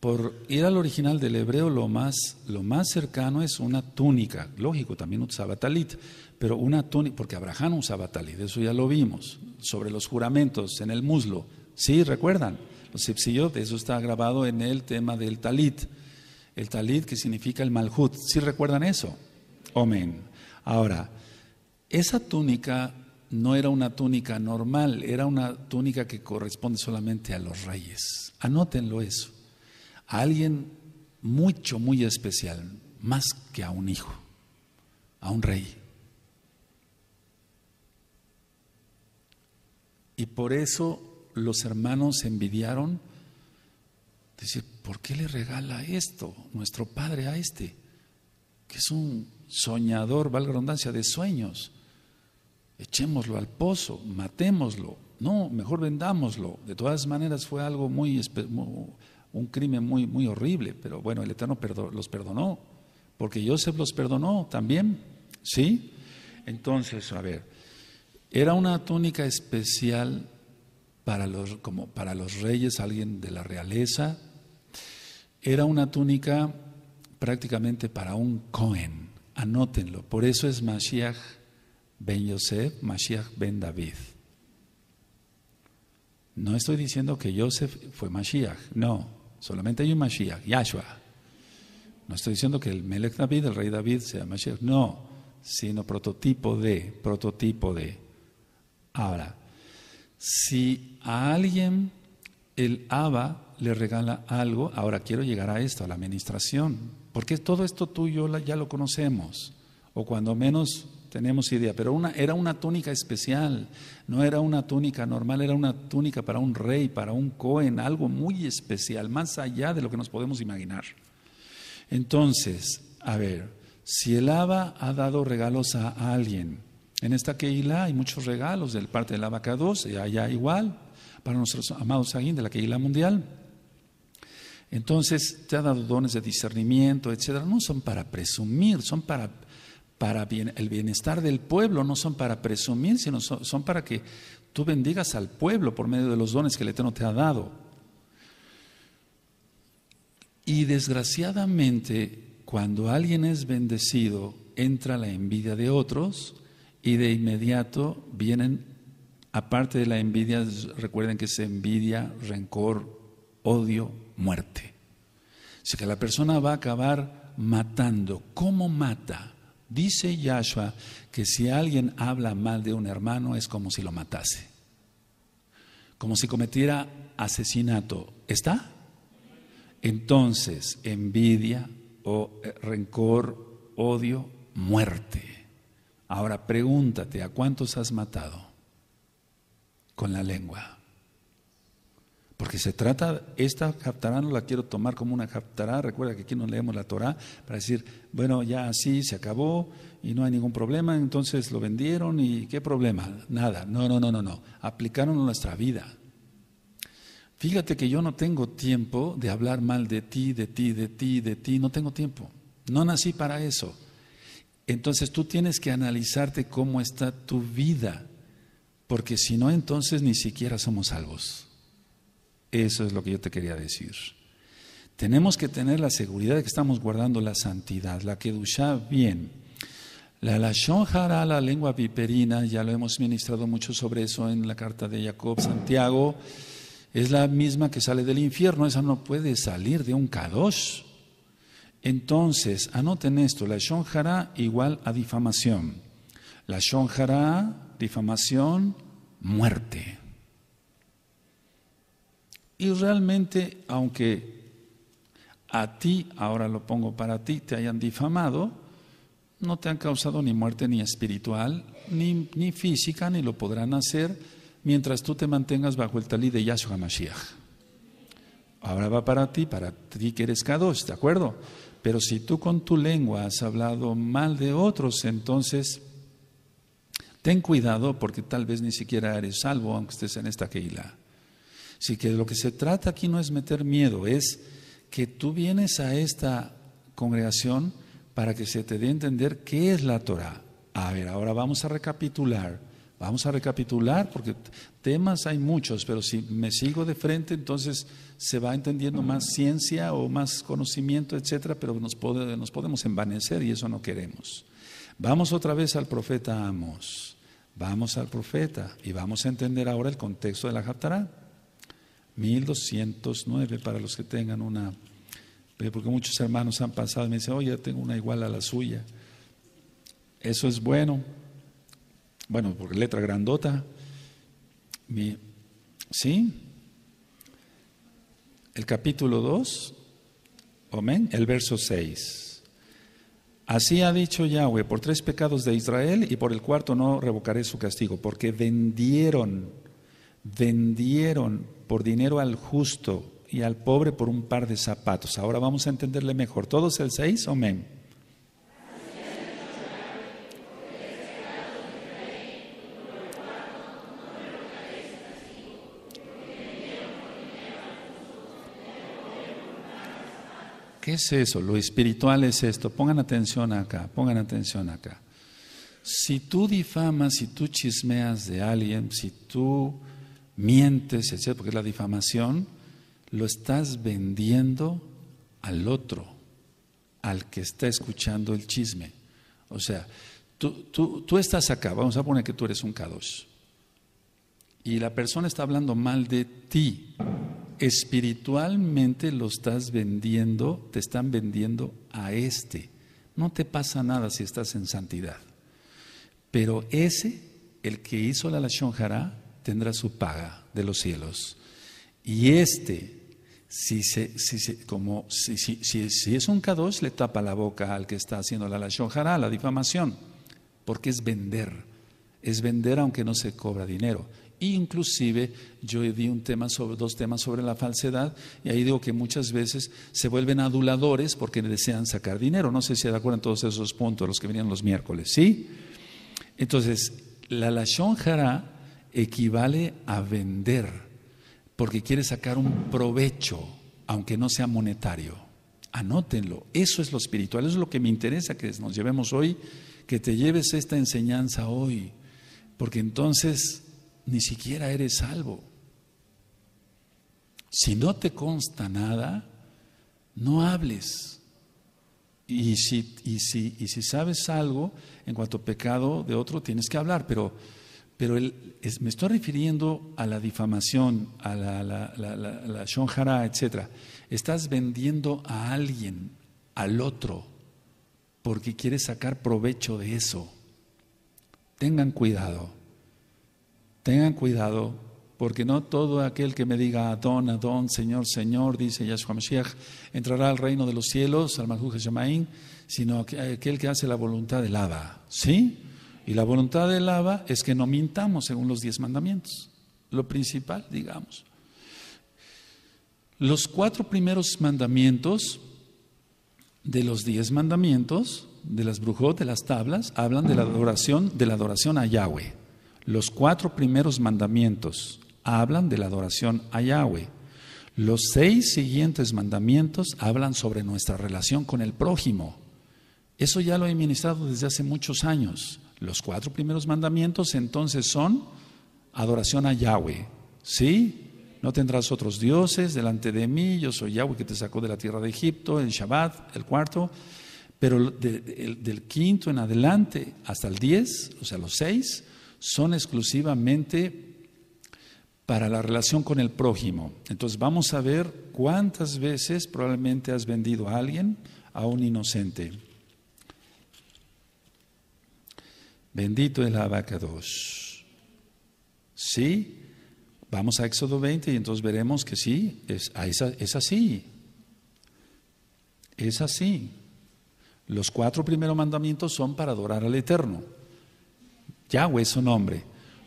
Speaker 1: Por ir al original del hebreo, lo más, lo más cercano es una túnica, lógico, también usaba talit, pero una túnica, porque Abraham usaba talit, eso ya lo vimos, sobre los juramentos, en el muslo, ¿sí? ¿Recuerdan? Los eso está grabado en el tema del talit. El talit que significa el malhut. ¿Sí recuerdan eso? Amén. Ahora, esa túnica no era una túnica normal, era una túnica que corresponde solamente a los reyes. Anótenlo eso. A alguien mucho, muy especial, más que a un hijo, a un rey. Y por eso los hermanos envidiaron Decir, ¿por qué le regala esto nuestro padre a este? Que es un soñador, valga la redundancia, de sueños. Echémoslo al pozo, matémoslo. No, mejor vendámoslo. De todas maneras fue algo muy, un crimen muy, muy horrible, pero bueno, el Eterno los perdonó, porque Joseph los perdonó también, ¿sí? Entonces, a ver, era una túnica especial para los, como para los reyes, alguien de la realeza, era una túnica prácticamente para un Cohen. Anótenlo. Por eso es Mashiach ben Yosef, Mashiach ben David. No estoy diciendo que Yosef fue Mashiach. No, solamente hay un Mashiach, Yahshua. No estoy diciendo que el Melech David, el rey David, sea Mashiach. No, sino prototipo de, prototipo de. Ahora, si a alguien el Abba le regala algo, ahora quiero llegar a esto, a la administración, porque todo esto tú y yo ya lo conocemos, o cuando menos tenemos idea, pero una, era una túnica especial, no era una túnica normal, era una túnica para un rey, para un cohen, algo muy especial, más allá de lo que nos podemos imaginar. Entonces, a ver, si el Abba ha dado regalos a alguien, en esta Keilah hay muchos regalos del parte del Abacados, y allá igual, para nuestros amados alguien de la Keila Mundial. Entonces, te ha dado dones de discernimiento, etcétera. No son para presumir, son para, para el bienestar del pueblo, no son para presumir, sino son, son para que tú bendigas al pueblo por medio de los dones que el Eterno te ha dado. Y desgraciadamente, cuando alguien es bendecido, entra la envidia de otros y de inmediato vienen Aparte de la envidia, recuerden que es envidia, rencor, odio, muerte. O que la persona va a acabar matando. ¿Cómo mata? Dice Yahshua que si alguien habla mal de un hermano es como si lo matase, como si cometiera asesinato. ¿Está? Entonces, envidia o eh, rencor, odio, muerte. Ahora pregúntate, ¿a cuántos has matado? con la lengua. Porque se trata, esta captará no la quiero tomar como una captará. Recuerda que aquí no leemos la Torah para decir, bueno, ya así se acabó y no hay ningún problema, entonces lo vendieron y qué problema, nada. No, no, no, no, no. Aplicaron nuestra vida. Fíjate que yo no tengo tiempo de hablar mal de ti, de ti, de ti, de ti, no tengo tiempo. No nací para eso. Entonces tú tienes que analizarte cómo está tu vida porque si no, entonces ni siquiera somos salvos. Eso es lo que yo te quería decir. Tenemos que tener la seguridad de que estamos guardando la santidad, la Kedushá bien. La shonjara, la lengua viperina, ya lo hemos ministrado mucho sobre eso en la carta de Jacob, Santiago, es la misma que sale del infierno, esa no puede salir de un Kadosh. Entonces, anoten esto, la Shonjara igual a difamación. La Shonjara difamación, muerte. Y realmente, aunque a ti, ahora lo pongo para ti, te hayan difamado, no te han causado ni muerte ni espiritual, ni, física, ni lo podrán hacer mientras tú te mantengas bajo el talí de Yahshua Mashiach. Ahora va para ti, para ti que eres Kadosh, ¿de acuerdo? Pero si tú con tu lengua has hablado mal de otros, entonces Ten cuidado porque tal vez ni siquiera eres salvo aunque estés en esta Keilah. Así que lo que se trata aquí no es meter miedo, es que tú vienes a esta congregación para que se te dé a entender qué es la Torah. A ver, ahora vamos a recapitular. Vamos a recapitular porque temas hay muchos, pero si me sigo de frente, entonces se va entendiendo más ciencia o más conocimiento, etcétera, pero nos, nos podemos envanecer y eso no queremos. Vamos otra vez al profeta Amos. Vamos al profeta y vamos a entender ahora el contexto de la jaftará. 1209 para los que tengan una. Porque muchos hermanos han pasado y me dicen, oye, ya tengo una igual a la suya. Eso es bueno. Bueno, por letra grandota. ¿Sí? El capítulo 2, amén, el verso 6. Así ha dicho Yahweh, por tres pecados de Israel y por el cuarto no revocaré su castigo, porque vendieron, vendieron por dinero al justo y al pobre por un par de zapatos. Ahora vamos a entenderle mejor. ¿Todos el seis, Amén. ¿Qué es eso? Lo espiritual es esto. Pongan atención acá, pongan atención acá. Si tú difamas, si tú chismeas de alguien, si tú mientes, etc., porque es la difamación, lo estás vendiendo al otro, al que está escuchando el chisme. O sea, tú, tú, tú estás acá, vamos a poner que tú eres un k y la persona está hablando mal de ti espiritualmente lo estás vendiendo, te están vendiendo a este. No te pasa nada si estás en santidad. Pero ese, el que hizo la Lashon tendrá su paga de los cielos. Y este, si, se, si, se, como, si, si, es un Kadosh, le tapa la boca al que está haciendo la Lashon la difamación. Porque es vender. Es vender aunque no se cobra dinero. Inclusive yo di un tema sobre, dos temas sobre la falsedad y ahí digo que muchas veces se vuelven aduladores porque desean sacar dinero. No sé si se acuerdan todos esos puntos, los que venían los miércoles, ¿sí? Entonces, la lashon jara equivale a vender porque quiere sacar un provecho, aunque no sea monetario. Anótenlo, eso es lo espiritual, eso es lo que me interesa que nos llevemos hoy, que te lleves esta enseñanza hoy, porque entonces ni siquiera eres salvo. Si no te consta nada, no hables. Y si, y si, sabes algo en cuanto a pecado de otro, tienes que hablar, pero, pero me estoy refiriendo a la difamación, a la, la, la etc. Estás vendiendo a alguien, al otro, porque quieres sacar provecho de eso. Tengan cuidado. Tengan cuidado, porque no todo aquel que me diga Adón, Adón, Señor, Señor, dice Yahshua Mashiach, entrará al reino de los cielos, al Mahuj sino aquel que hace la voluntad del Abba. ¿Sí? Y la voluntad del Abba es que no mintamos según los diez mandamientos. Lo principal, digamos. Los cuatro primeros mandamientos de los diez mandamientos, de las brujot, de las tablas, hablan de la adoración, de la adoración a Yahweh. Los cuatro primeros mandamientos hablan de la adoración a Yahweh. Los seis siguientes mandamientos hablan sobre nuestra relación con el prójimo. Eso ya lo he ministrado desde hace muchos años. Los cuatro primeros mandamientos entonces son adoración a Yahweh. ¿Sí? No tendrás otros dioses delante de mí, yo soy Yahweh que te sacó de la tierra de Egipto, en Shabbat, el cuarto. Pero del quinto en adelante hasta el diez, o sea, los seis, son exclusivamente para la relación con el prójimo. Entonces vamos a ver cuántas veces probablemente has vendido a alguien, a un inocente. Bendito es la vaca 2. ¿Sí? Vamos a Éxodo 20 y entonces veremos que sí, ah, es, es así. Es así. Los cuatro primeros mandamientos son para adorar al Eterno. Yahweh es su nombre.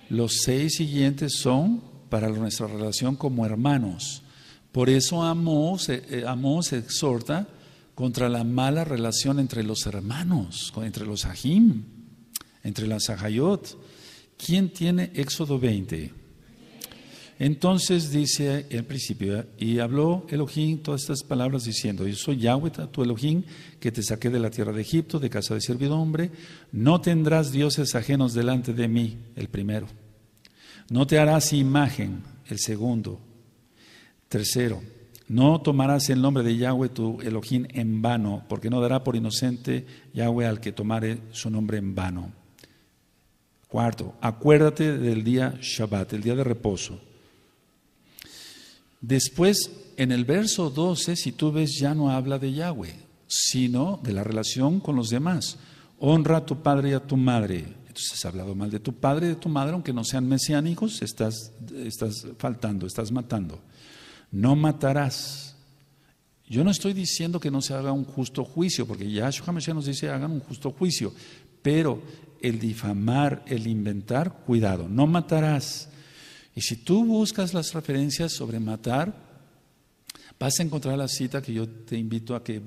Speaker 1: Los seis siguientes son para nuestra relación como hermanos. Por eso Amós eh, exhorta contra la mala relación entre los hermanos, entre los ajim, entre las ajayot. ¿Quién tiene Éxodo 20? Entonces dice el principio, y habló Elohim todas estas palabras diciendo, yo soy Yahweh, tu Elohim, que te saqué de la tierra de Egipto, de casa de servidumbre, no tendrás dioses ajenos delante de mí, el primero. No te harás imagen, el segundo. Tercero, no tomarás el nombre de Yahweh tu Elohim en vano, porque no dará por inocente Yahweh al que tomare su nombre en vano. Cuarto, acuérdate del día Shabbat, el día de reposo Después, en el verso 12, si tú ves, ya no habla de Yahweh, sino de la relación con los demás. Honra a tu padre y a tu madre. Entonces has hablado mal de tu padre y de tu madre, aunque no sean mesiánicos, estás, estás faltando, estás matando. No matarás. Yo no estoy diciendo que no se haga un justo juicio, porque Yahshua Mashiach nos dice hagan un justo juicio, pero el difamar, el inventar, cuidado, no matarás y si tú buscas las referencias sobre matar, vas a encontrar la cita que yo te invito a que,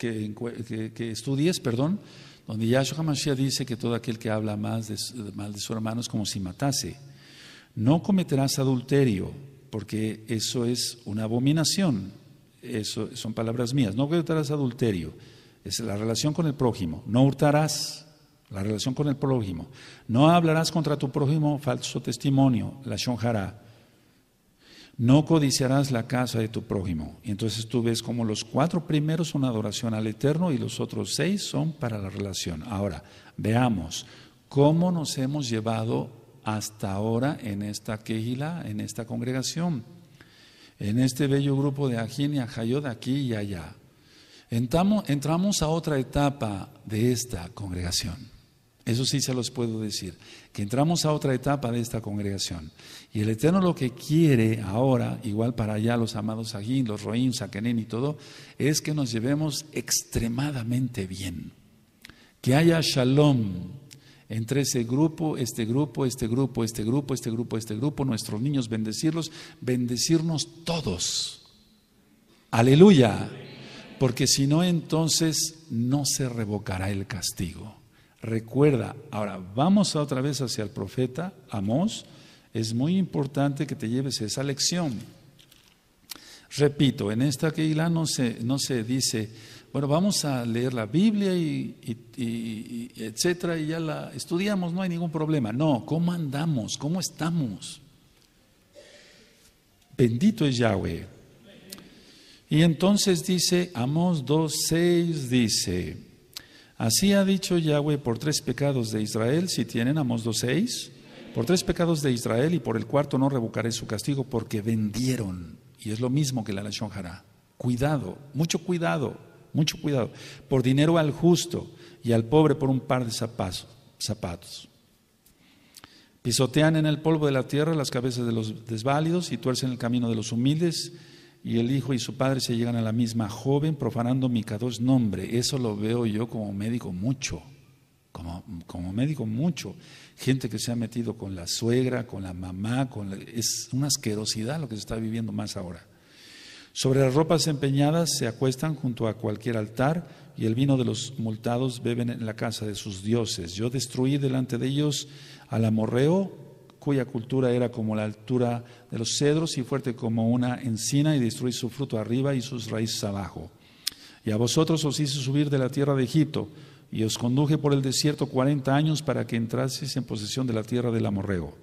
Speaker 1: eh, estudies, perdón, donde Yahshua Mashiach dice que todo aquel que habla más mal de su hermano es como si matase. No cometerás adulterio, porque eso es una abominación. Eso son palabras mías. No cometerás adulterio. Es la relación con el prójimo. No hurtarás la relación con el prójimo. No hablarás contra tu prójimo falso testimonio, la shonjara. No codiciarás la casa de tu prójimo. Y entonces tú ves como los cuatro primeros son adoración al Eterno y los otros seis son para la relación. Ahora, veamos cómo nos hemos llevado hasta ahora en esta quejila, en esta congregación, en este bello grupo de Ajin y De aquí y allá. entramos a otra etapa de esta congregación. Eso sí se los puedo decir, que entramos a otra etapa de esta congregación. Y el Eterno lo que quiere ahora, igual para allá los amados aquí, los Roín, Saquenín y todo, es que nos llevemos extremadamente bien. Que haya shalom entre ese grupo, este grupo, este grupo, este grupo, este grupo, este grupo, nuestros niños, bendecirlos, bendecirnos todos. Aleluya. Porque si no, entonces no se revocará el castigo. Recuerda, ahora vamos otra vez hacia el profeta Amós. Es muy importante que te lleves esa lección. Repito, en esta Keilah no se, no se dice, bueno, vamos a leer la Biblia y, etcétera, y ya la estudiamos, no hay ningún problema. No, ¿cómo andamos? ¿Cómo estamos? Bendito es Yahweh. Y entonces dice, Amós 2.6 dice, Así ha dicho Yahweh por tres pecados de Israel, si tienen Amos 2.6, por tres pecados de Israel y por el cuarto no revocaré su castigo porque vendieron. Y es lo mismo que la nación hará. Cuidado, mucho cuidado, mucho cuidado. Por dinero al justo y al pobre por un par de zapatos. Pisotean en el polvo de la tierra las cabezas de los desválidos y tuercen el camino de los humildes y el hijo y su padre se llegan a la misma joven profanando mi dos nombre. Eso lo veo yo como médico mucho, como, como, médico mucho. Gente que se ha metido con la suegra, con la mamá, con es una asquerosidad lo que se está viviendo más ahora. Sobre las ropas empeñadas se acuestan junto a cualquier altar y el vino de los multados beben en la casa de sus dioses. Yo destruí delante de ellos al amorreo, cuya cultura era como la altura de los cedros y fuerte como una encina, y destruí su fruto arriba y sus raíces abajo. Y a vosotros os hice subir de la tierra de Egipto, y os conduje por el desierto cuarenta años para que entraseis en posesión de la tierra del amorreo.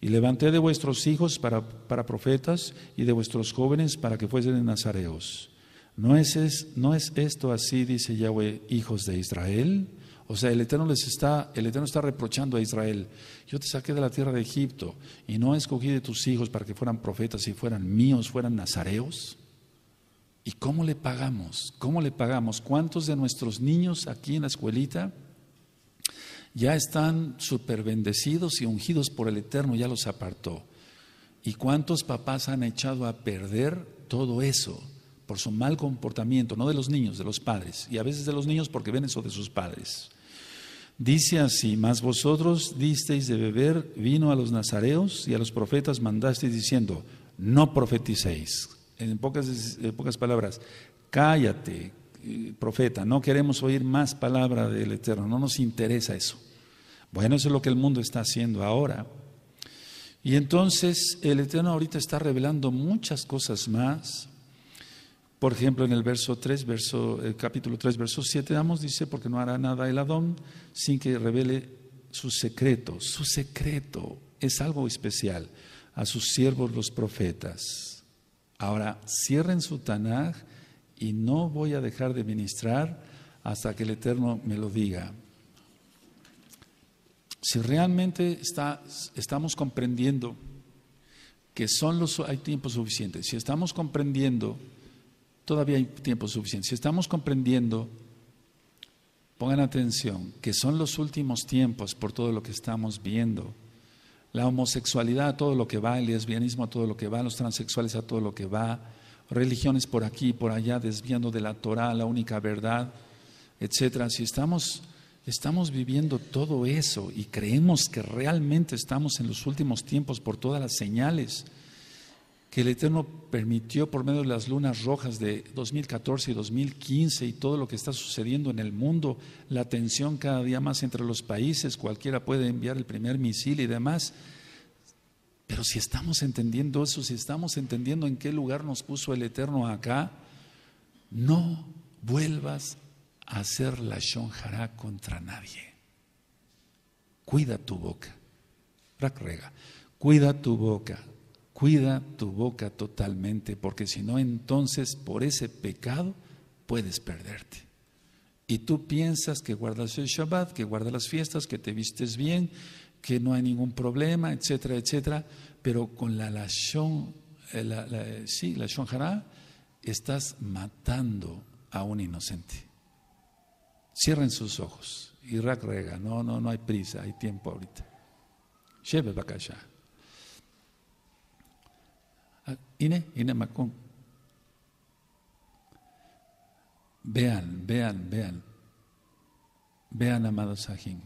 Speaker 1: Y levanté de vuestros hijos para, para profetas y de vuestros jóvenes para que fuesen nazareos. ¿No es, ¿No es esto así, dice Yahweh, hijos de Israel? O sea, el Eterno les está, el Eterno está reprochando a Israel. Yo te saqué de la tierra de Egipto y no escogí de tus hijos para que fueran profetas y fueran míos, fueran nazareos. ¿Y cómo le pagamos? ¿Cómo le pagamos? ¿Cuántos de nuestros niños aquí en la escuelita ya están superbendecidos bendecidos y ungidos por el Eterno? Ya los apartó. ¿Y cuántos papás han echado a perder todo eso? por su mal comportamiento, no de los niños, de los padres, y a veces de los niños porque ven eso de sus padres. Dice así, mas vosotros disteis de beber vino a los nazareos y a los profetas mandasteis diciendo, no profeticéis. En pocas, pocas palabras, cállate, eh, profeta, no queremos oír más palabra del Eterno, no nos interesa eso. Bueno, eso es lo que el mundo está haciendo ahora. Y entonces el Eterno ahorita está revelando muchas cosas más, por ejemplo, en el verso 3, verso, el eh, capítulo 3, verso 7, damos, dice, porque no hará nada el Adón sin que revele su secreto. Su secreto es algo especial a sus siervos los profetas. Ahora, cierren su Tanaj y no voy a dejar de ministrar hasta que el Eterno me lo diga. Si realmente está, estamos comprendiendo que son los, hay tiempo suficiente, si estamos comprendiendo Todavía hay tiempo suficiente. Si estamos comprendiendo, pongan atención, que son los últimos tiempos por todo lo que estamos viendo. La homosexualidad a todo lo que va, el lesbianismo a todo lo que va, los transexuales a todo lo que va, religiones por aquí, y por allá, desviando de la Torah, la única verdad, etc. Si estamos, estamos viviendo todo eso y creemos que realmente estamos en los últimos tiempos por todas las señales, que el Eterno permitió por medio de las lunas rojas de 2014 y 2015 y todo lo que está sucediendo en el mundo, la tensión cada día más entre los países, cualquiera puede enviar el primer misil y demás. Pero si estamos entendiendo eso, si estamos entendiendo en qué lugar nos puso el Eterno acá, no vuelvas a hacer la shonjara contra nadie. Cuida tu boca. Cuida tu boca Cuida tu boca totalmente, porque si no, entonces por ese pecado puedes perderte. Y tú piensas que guardas el Shabbat, que guardas las fiestas, que te vistes bien, que no hay ningún problema, etcétera, etcétera, pero con la lashon, eh, eh, sí, la, la, estás matando a un inocente. Cierren sus ojos. y rega, no, no, no hay prisa, hay tiempo ahorita. para allá. Ah, Ine, Ine Macón. Vean, vean, vean. Vean, amado Sajín.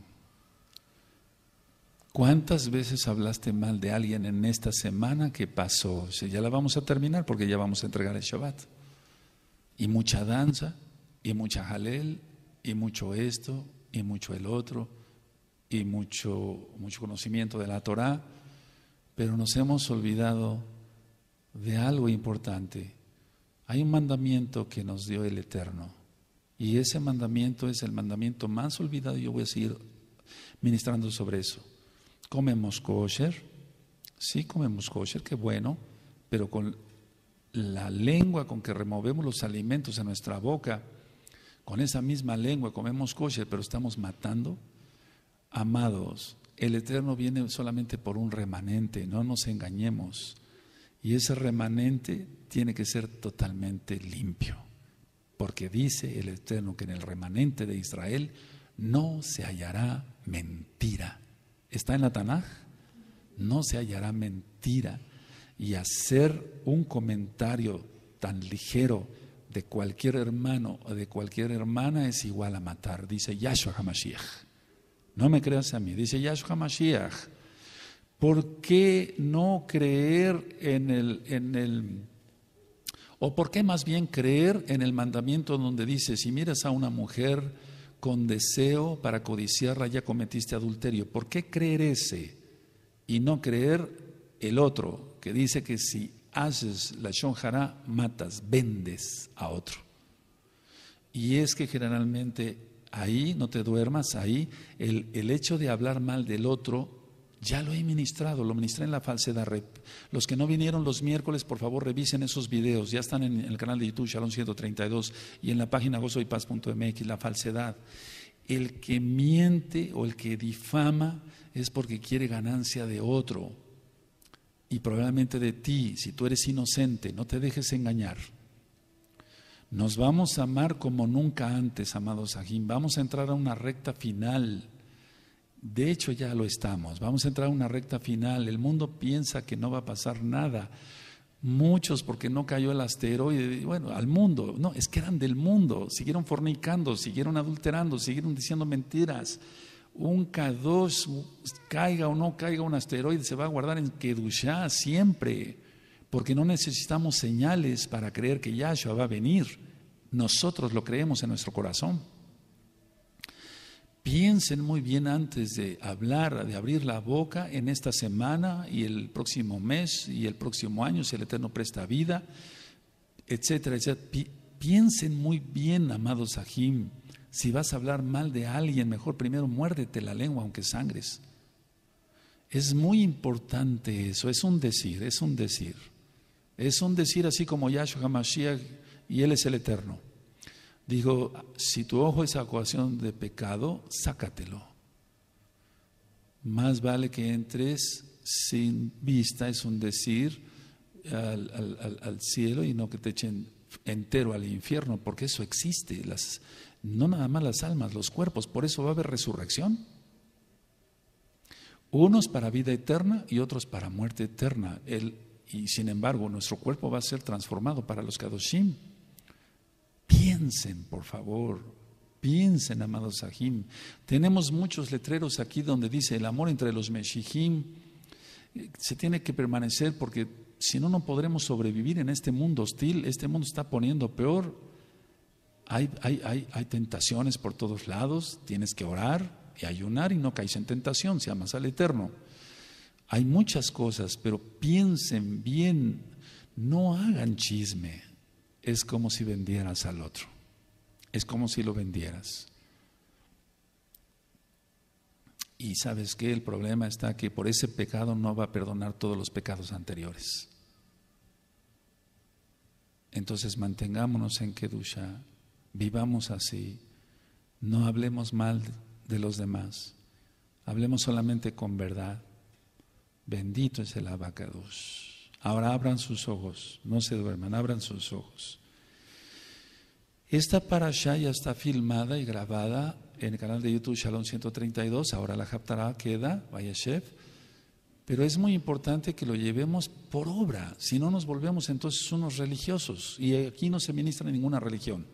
Speaker 1: ¿Cuántas veces hablaste mal de alguien en esta semana que pasó? ya la vamos a terminar porque ya vamos a entregar el Shabbat. Y mucha danza, y mucha jalel, y mucho esto, y mucho el otro, y mucho, mucho conocimiento de la Torah, pero nos hemos olvidado de algo importante. Hay un mandamiento que nos dio el Eterno. Y ese mandamiento es el mandamiento más olvidado. Yo voy a seguir ministrando sobre eso. Comemos kosher. Sí, comemos kosher, qué bueno. Pero con la lengua con que removemos los alimentos en nuestra boca, con esa misma lengua comemos kosher, pero estamos matando. Amados, el Eterno viene solamente por un remanente. No nos engañemos. Y ese remanente tiene que ser totalmente limpio, porque dice el Eterno que en el remanente de Israel no se hallará mentira. ¿Está en la Tanaj? No se hallará mentira. Y hacer un comentario tan ligero de cualquier hermano o de cualquier hermana es igual a matar, dice Yahshua HaMashiach. No me creas a mí, dice Yahshua HaMashiach. ¿Por qué no creer en el, en el, o por qué más bien creer en el mandamiento donde dice, si miras a una mujer con deseo para codiciarla, ya cometiste adulterio? ¿Por qué creer ese y no creer el otro que dice que si haces la shonjara, matas, vendes a otro? Y es que generalmente ahí, no te duermas, ahí el, el hecho de hablar mal del otro ya lo he ministrado, lo ministré en la falsedad Los que no vinieron los miércoles, por favor, revisen esos videos. Ya están en el canal de YouTube Shalom 132 y en la página gozoypaz.mx, la falsedad. El que miente o el que difama es porque quiere ganancia de otro y probablemente de ti. Si tú eres inocente, no te dejes engañar. Nos vamos a amar como nunca antes, amados Sajim. Vamos a entrar a una recta final de hecho, ya lo estamos. Vamos a entrar a una recta final. El mundo piensa que no va a pasar nada. Muchos, porque no cayó el asteroide, bueno, al mundo. No, es que eran del mundo. Siguieron fornicando, siguieron adulterando, siguieron diciendo mentiras. Un K2, caiga o no caiga un asteroide, se va a guardar en Kedushá siempre. Porque no necesitamos señales para creer que Yahshua va a venir. Nosotros lo creemos en nuestro corazón. Piensen muy bien antes de hablar, de abrir la boca en esta semana y el próximo mes y el próximo año, si el Eterno presta vida, etcétera, etcétera. piensen muy bien, amados ajim, Si vas a hablar mal de alguien, mejor primero muérdete la lengua, aunque sangres. Es muy importante eso, es un decir, es un decir. Es un decir así como Yahshua Hamashiach y Él es el Eterno. Digo, si tu ojo es acuación de pecado, sácatelo. Más vale que entres sin vista, es un decir, al, cielo y no que te echen entero al infierno, porque eso existe, las, no nada más las almas, los cuerpos, por eso va a haber resurrección. Unos para vida eterna y otros para muerte eterna. y sin embargo, nuestro cuerpo va a ser transformado para los Kadoshim. Piensen, por favor, piensen, amados Sahim. Tenemos muchos letreros aquí donde dice el amor entre los Meshijim eh, se tiene que permanecer porque si no, no podremos sobrevivir en este mundo hostil. Este mundo está poniendo peor. Hay, tentaciones por todos lados, tienes que orar y ayunar y no caes en tentación, se amas al Eterno. Hay muchas cosas, pero piensen bien, no hagan chisme es como si vendieras al otro. Es como si lo vendieras. Y sabes que el problema está que por ese pecado no va a perdonar todos los pecados anteriores. Entonces mantengámonos en Kedusha, vivamos así, no hablemos mal de los demás, hablemos solamente con verdad. Bendito es el Abacadush. Ahora abran sus ojos, no se duerman, abran sus ojos. Esta parasha ya está filmada y grabada en el canal de YouTube Shalom 132, ahora la Haftarah queda, vaya chef, pero es muy importante que lo llevemos por obra, si no nos volvemos entonces unos religiosos, y aquí no se ministra ninguna religión.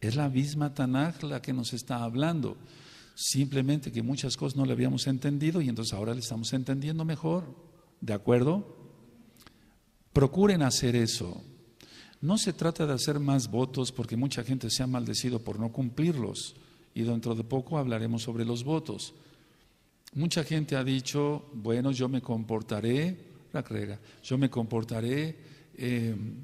Speaker 1: Es la misma Tanaj la que nos está hablando, simplemente que muchas cosas no le habíamos entendido y entonces ahora le estamos entendiendo mejor, ¿de acuerdo? Procuren hacer eso. No se trata de hacer más votos porque mucha gente se ha maldecido por no cumplirlos y dentro de poco hablaremos sobre los votos. Mucha gente ha dicho, bueno, yo me comportaré, la crega, yo me comportaré, em,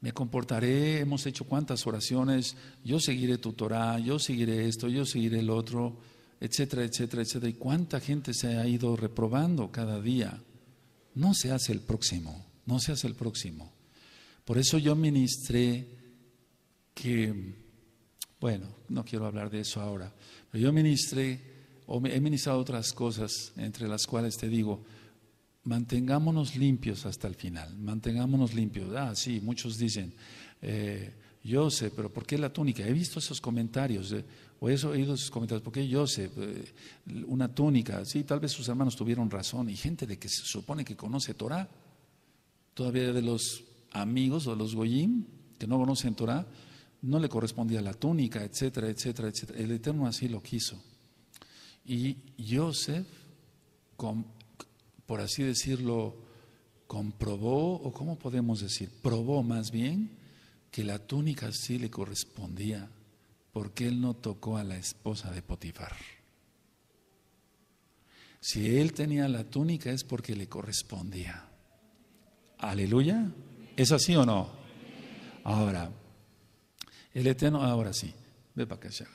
Speaker 1: me comportaré, hemos hecho cuántas oraciones, yo seguiré tu Torah, yo seguiré esto, yo seguiré el otro, etcétera, etcétera, etcétera. Y cuánta gente se ha ido reprobando cada día no se hace el próximo, no se hace el próximo. Por eso yo ministré que, bueno, no quiero hablar de eso ahora, pero yo ministré, o he ministrado otras cosas, entre las cuales te digo, mantengámonos limpios hasta el final, mantengámonos limpios. Ah, sí, muchos dicen, eh, yo sé, pero ¿por qué la túnica? He visto esos comentarios o he oído sus comentarios, porque qué Joseph? Eh, una túnica, sí, tal vez sus hermanos tuvieron razón, y gente de que se supone que conoce Torah, todavía de los amigos o de los goyim, que no conocen Torah, no le correspondía la túnica, etcétera, etcétera, etcétera. El Eterno así lo quiso. Y Joseph, por así decirlo, comprobó, o cómo podemos decir, probó más bien que la túnica sí le correspondía porque él no tocó a la esposa de Potifar? Si él tenía la túnica es porque le correspondía. Aleluya. ¿Es así o no? Ahora, el Eterno, ahora sí, ve para acá.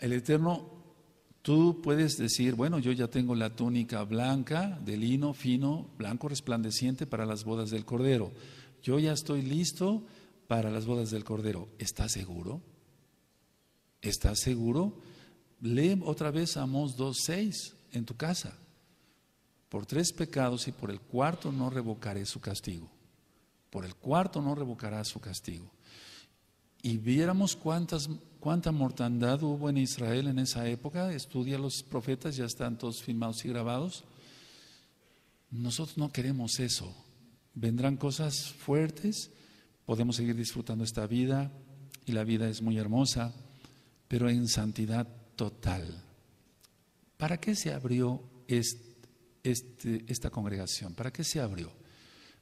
Speaker 1: El Eterno, tú puedes decir, bueno, yo ya tengo la túnica blanca, de lino fino, blanco resplandeciente para las bodas del Cordero. Yo ya estoy listo para las bodas del Cordero. ¿Estás seguro? ¿Estás seguro? Lee otra vez Amós 2.6 en tu casa. Por tres pecados y por el cuarto no revocaré su castigo. Por el cuarto no revocará su castigo. Y viéramos cuántas, cuánta mortandad hubo en Israel en esa época. Estudia los profetas, ya están todos filmados y grabados. Nosotros no queremos eso. Vendrán cosas fuertes, podemos seguir disfrutando esta vida y la vida es muy hermosa pero en santidad total. ¿Para qué se abrió este, esta congregación? ¿Para qué se abrió?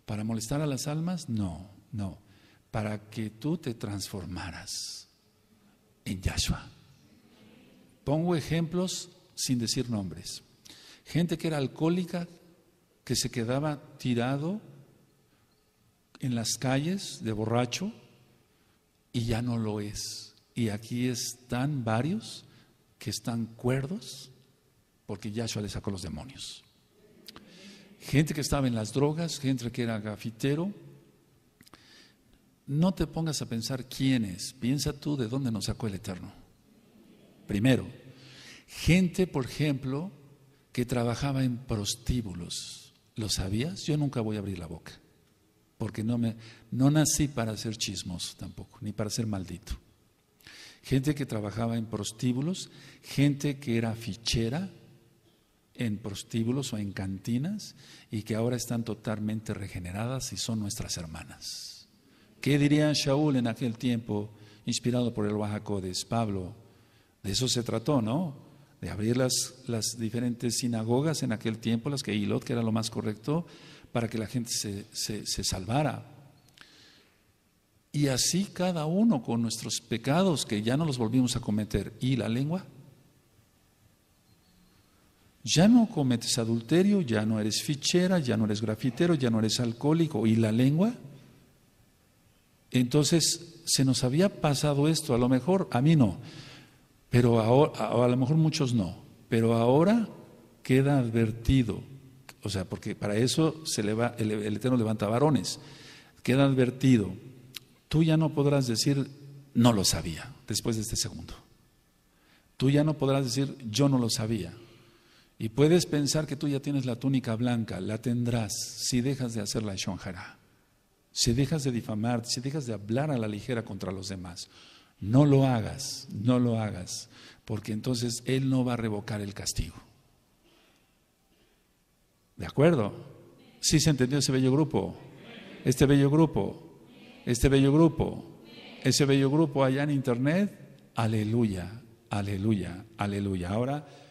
Speaker 1: ¿Para molestar a las almas? No, no. Para que tú te transformaras en Yahshua. Pongo ejemplos sin decir nombres. Gente que era alcohólica, que se quedaba tirado en las calles de borracho y ya no lo es y aquí están varios que están cuerdos porque Yahshua le sacó los demonios. Gente que estaba en las drogas, gente que era gafitero. No te pongas a pensar quién es, piensa tú de dónde nos sacó el Eterno. Primero, gente, por ejemplo, que trabajaba en prostíbulos. ¿Lo sabías? Yo nunca voy a abrir la boca, porque no, me, no nací para hacer chismos tampoco, ni para ser maldito gente que trabajaba en prostíbulos, gente que era fichera en prostíbulos o en cantinas y que ahora están totalmente regeneradas y son nuestras hermanas. ¿Qué diría Shaul en aquel tiempo, inspirado por el Bajacodes? Pablo, de eso se trató, ¿no? De abrir las, las diferentes sinagogas en aquel tiempo, las que Ilot, que era lo más correcto, para que la gente se, se salvara, y así cada uno con nuestros pecados que ya no los volvimos a cometer. ¿Y la lengua? Ya no cometes adulterio, ya no eres fichera, ya no eres grafitero, ya no eres alcohólico. ¿Y la lengua? Entonces, se nos había pasado esto, a lo mejor a mí no, pero ahora, a, lo mejor muchos no, pero ahora queda advertido, o sea, porque para eso se le el Eterno levanta varones, queda advertido tú ya no podrás decir, no lo sabía, después de este segundo. Tú ya no podrás decir, yo no lo sabía. Y puedes pensar que tú ya tienes la túnica blanca, la tendrás si dejas de hacer la shonjara, si dejas de difamar, si dejas de hablar a la ligera contra los demás. No lo hagas, no lo hagas, porque entonces Él no va a revocar el castigo. ¿De acuerdo? Sí se entendió ese bello grupo, este bello grupo este bello grupo, ese bello grupo allá en internet. Aleluya, aleluya, aleluya. Ahora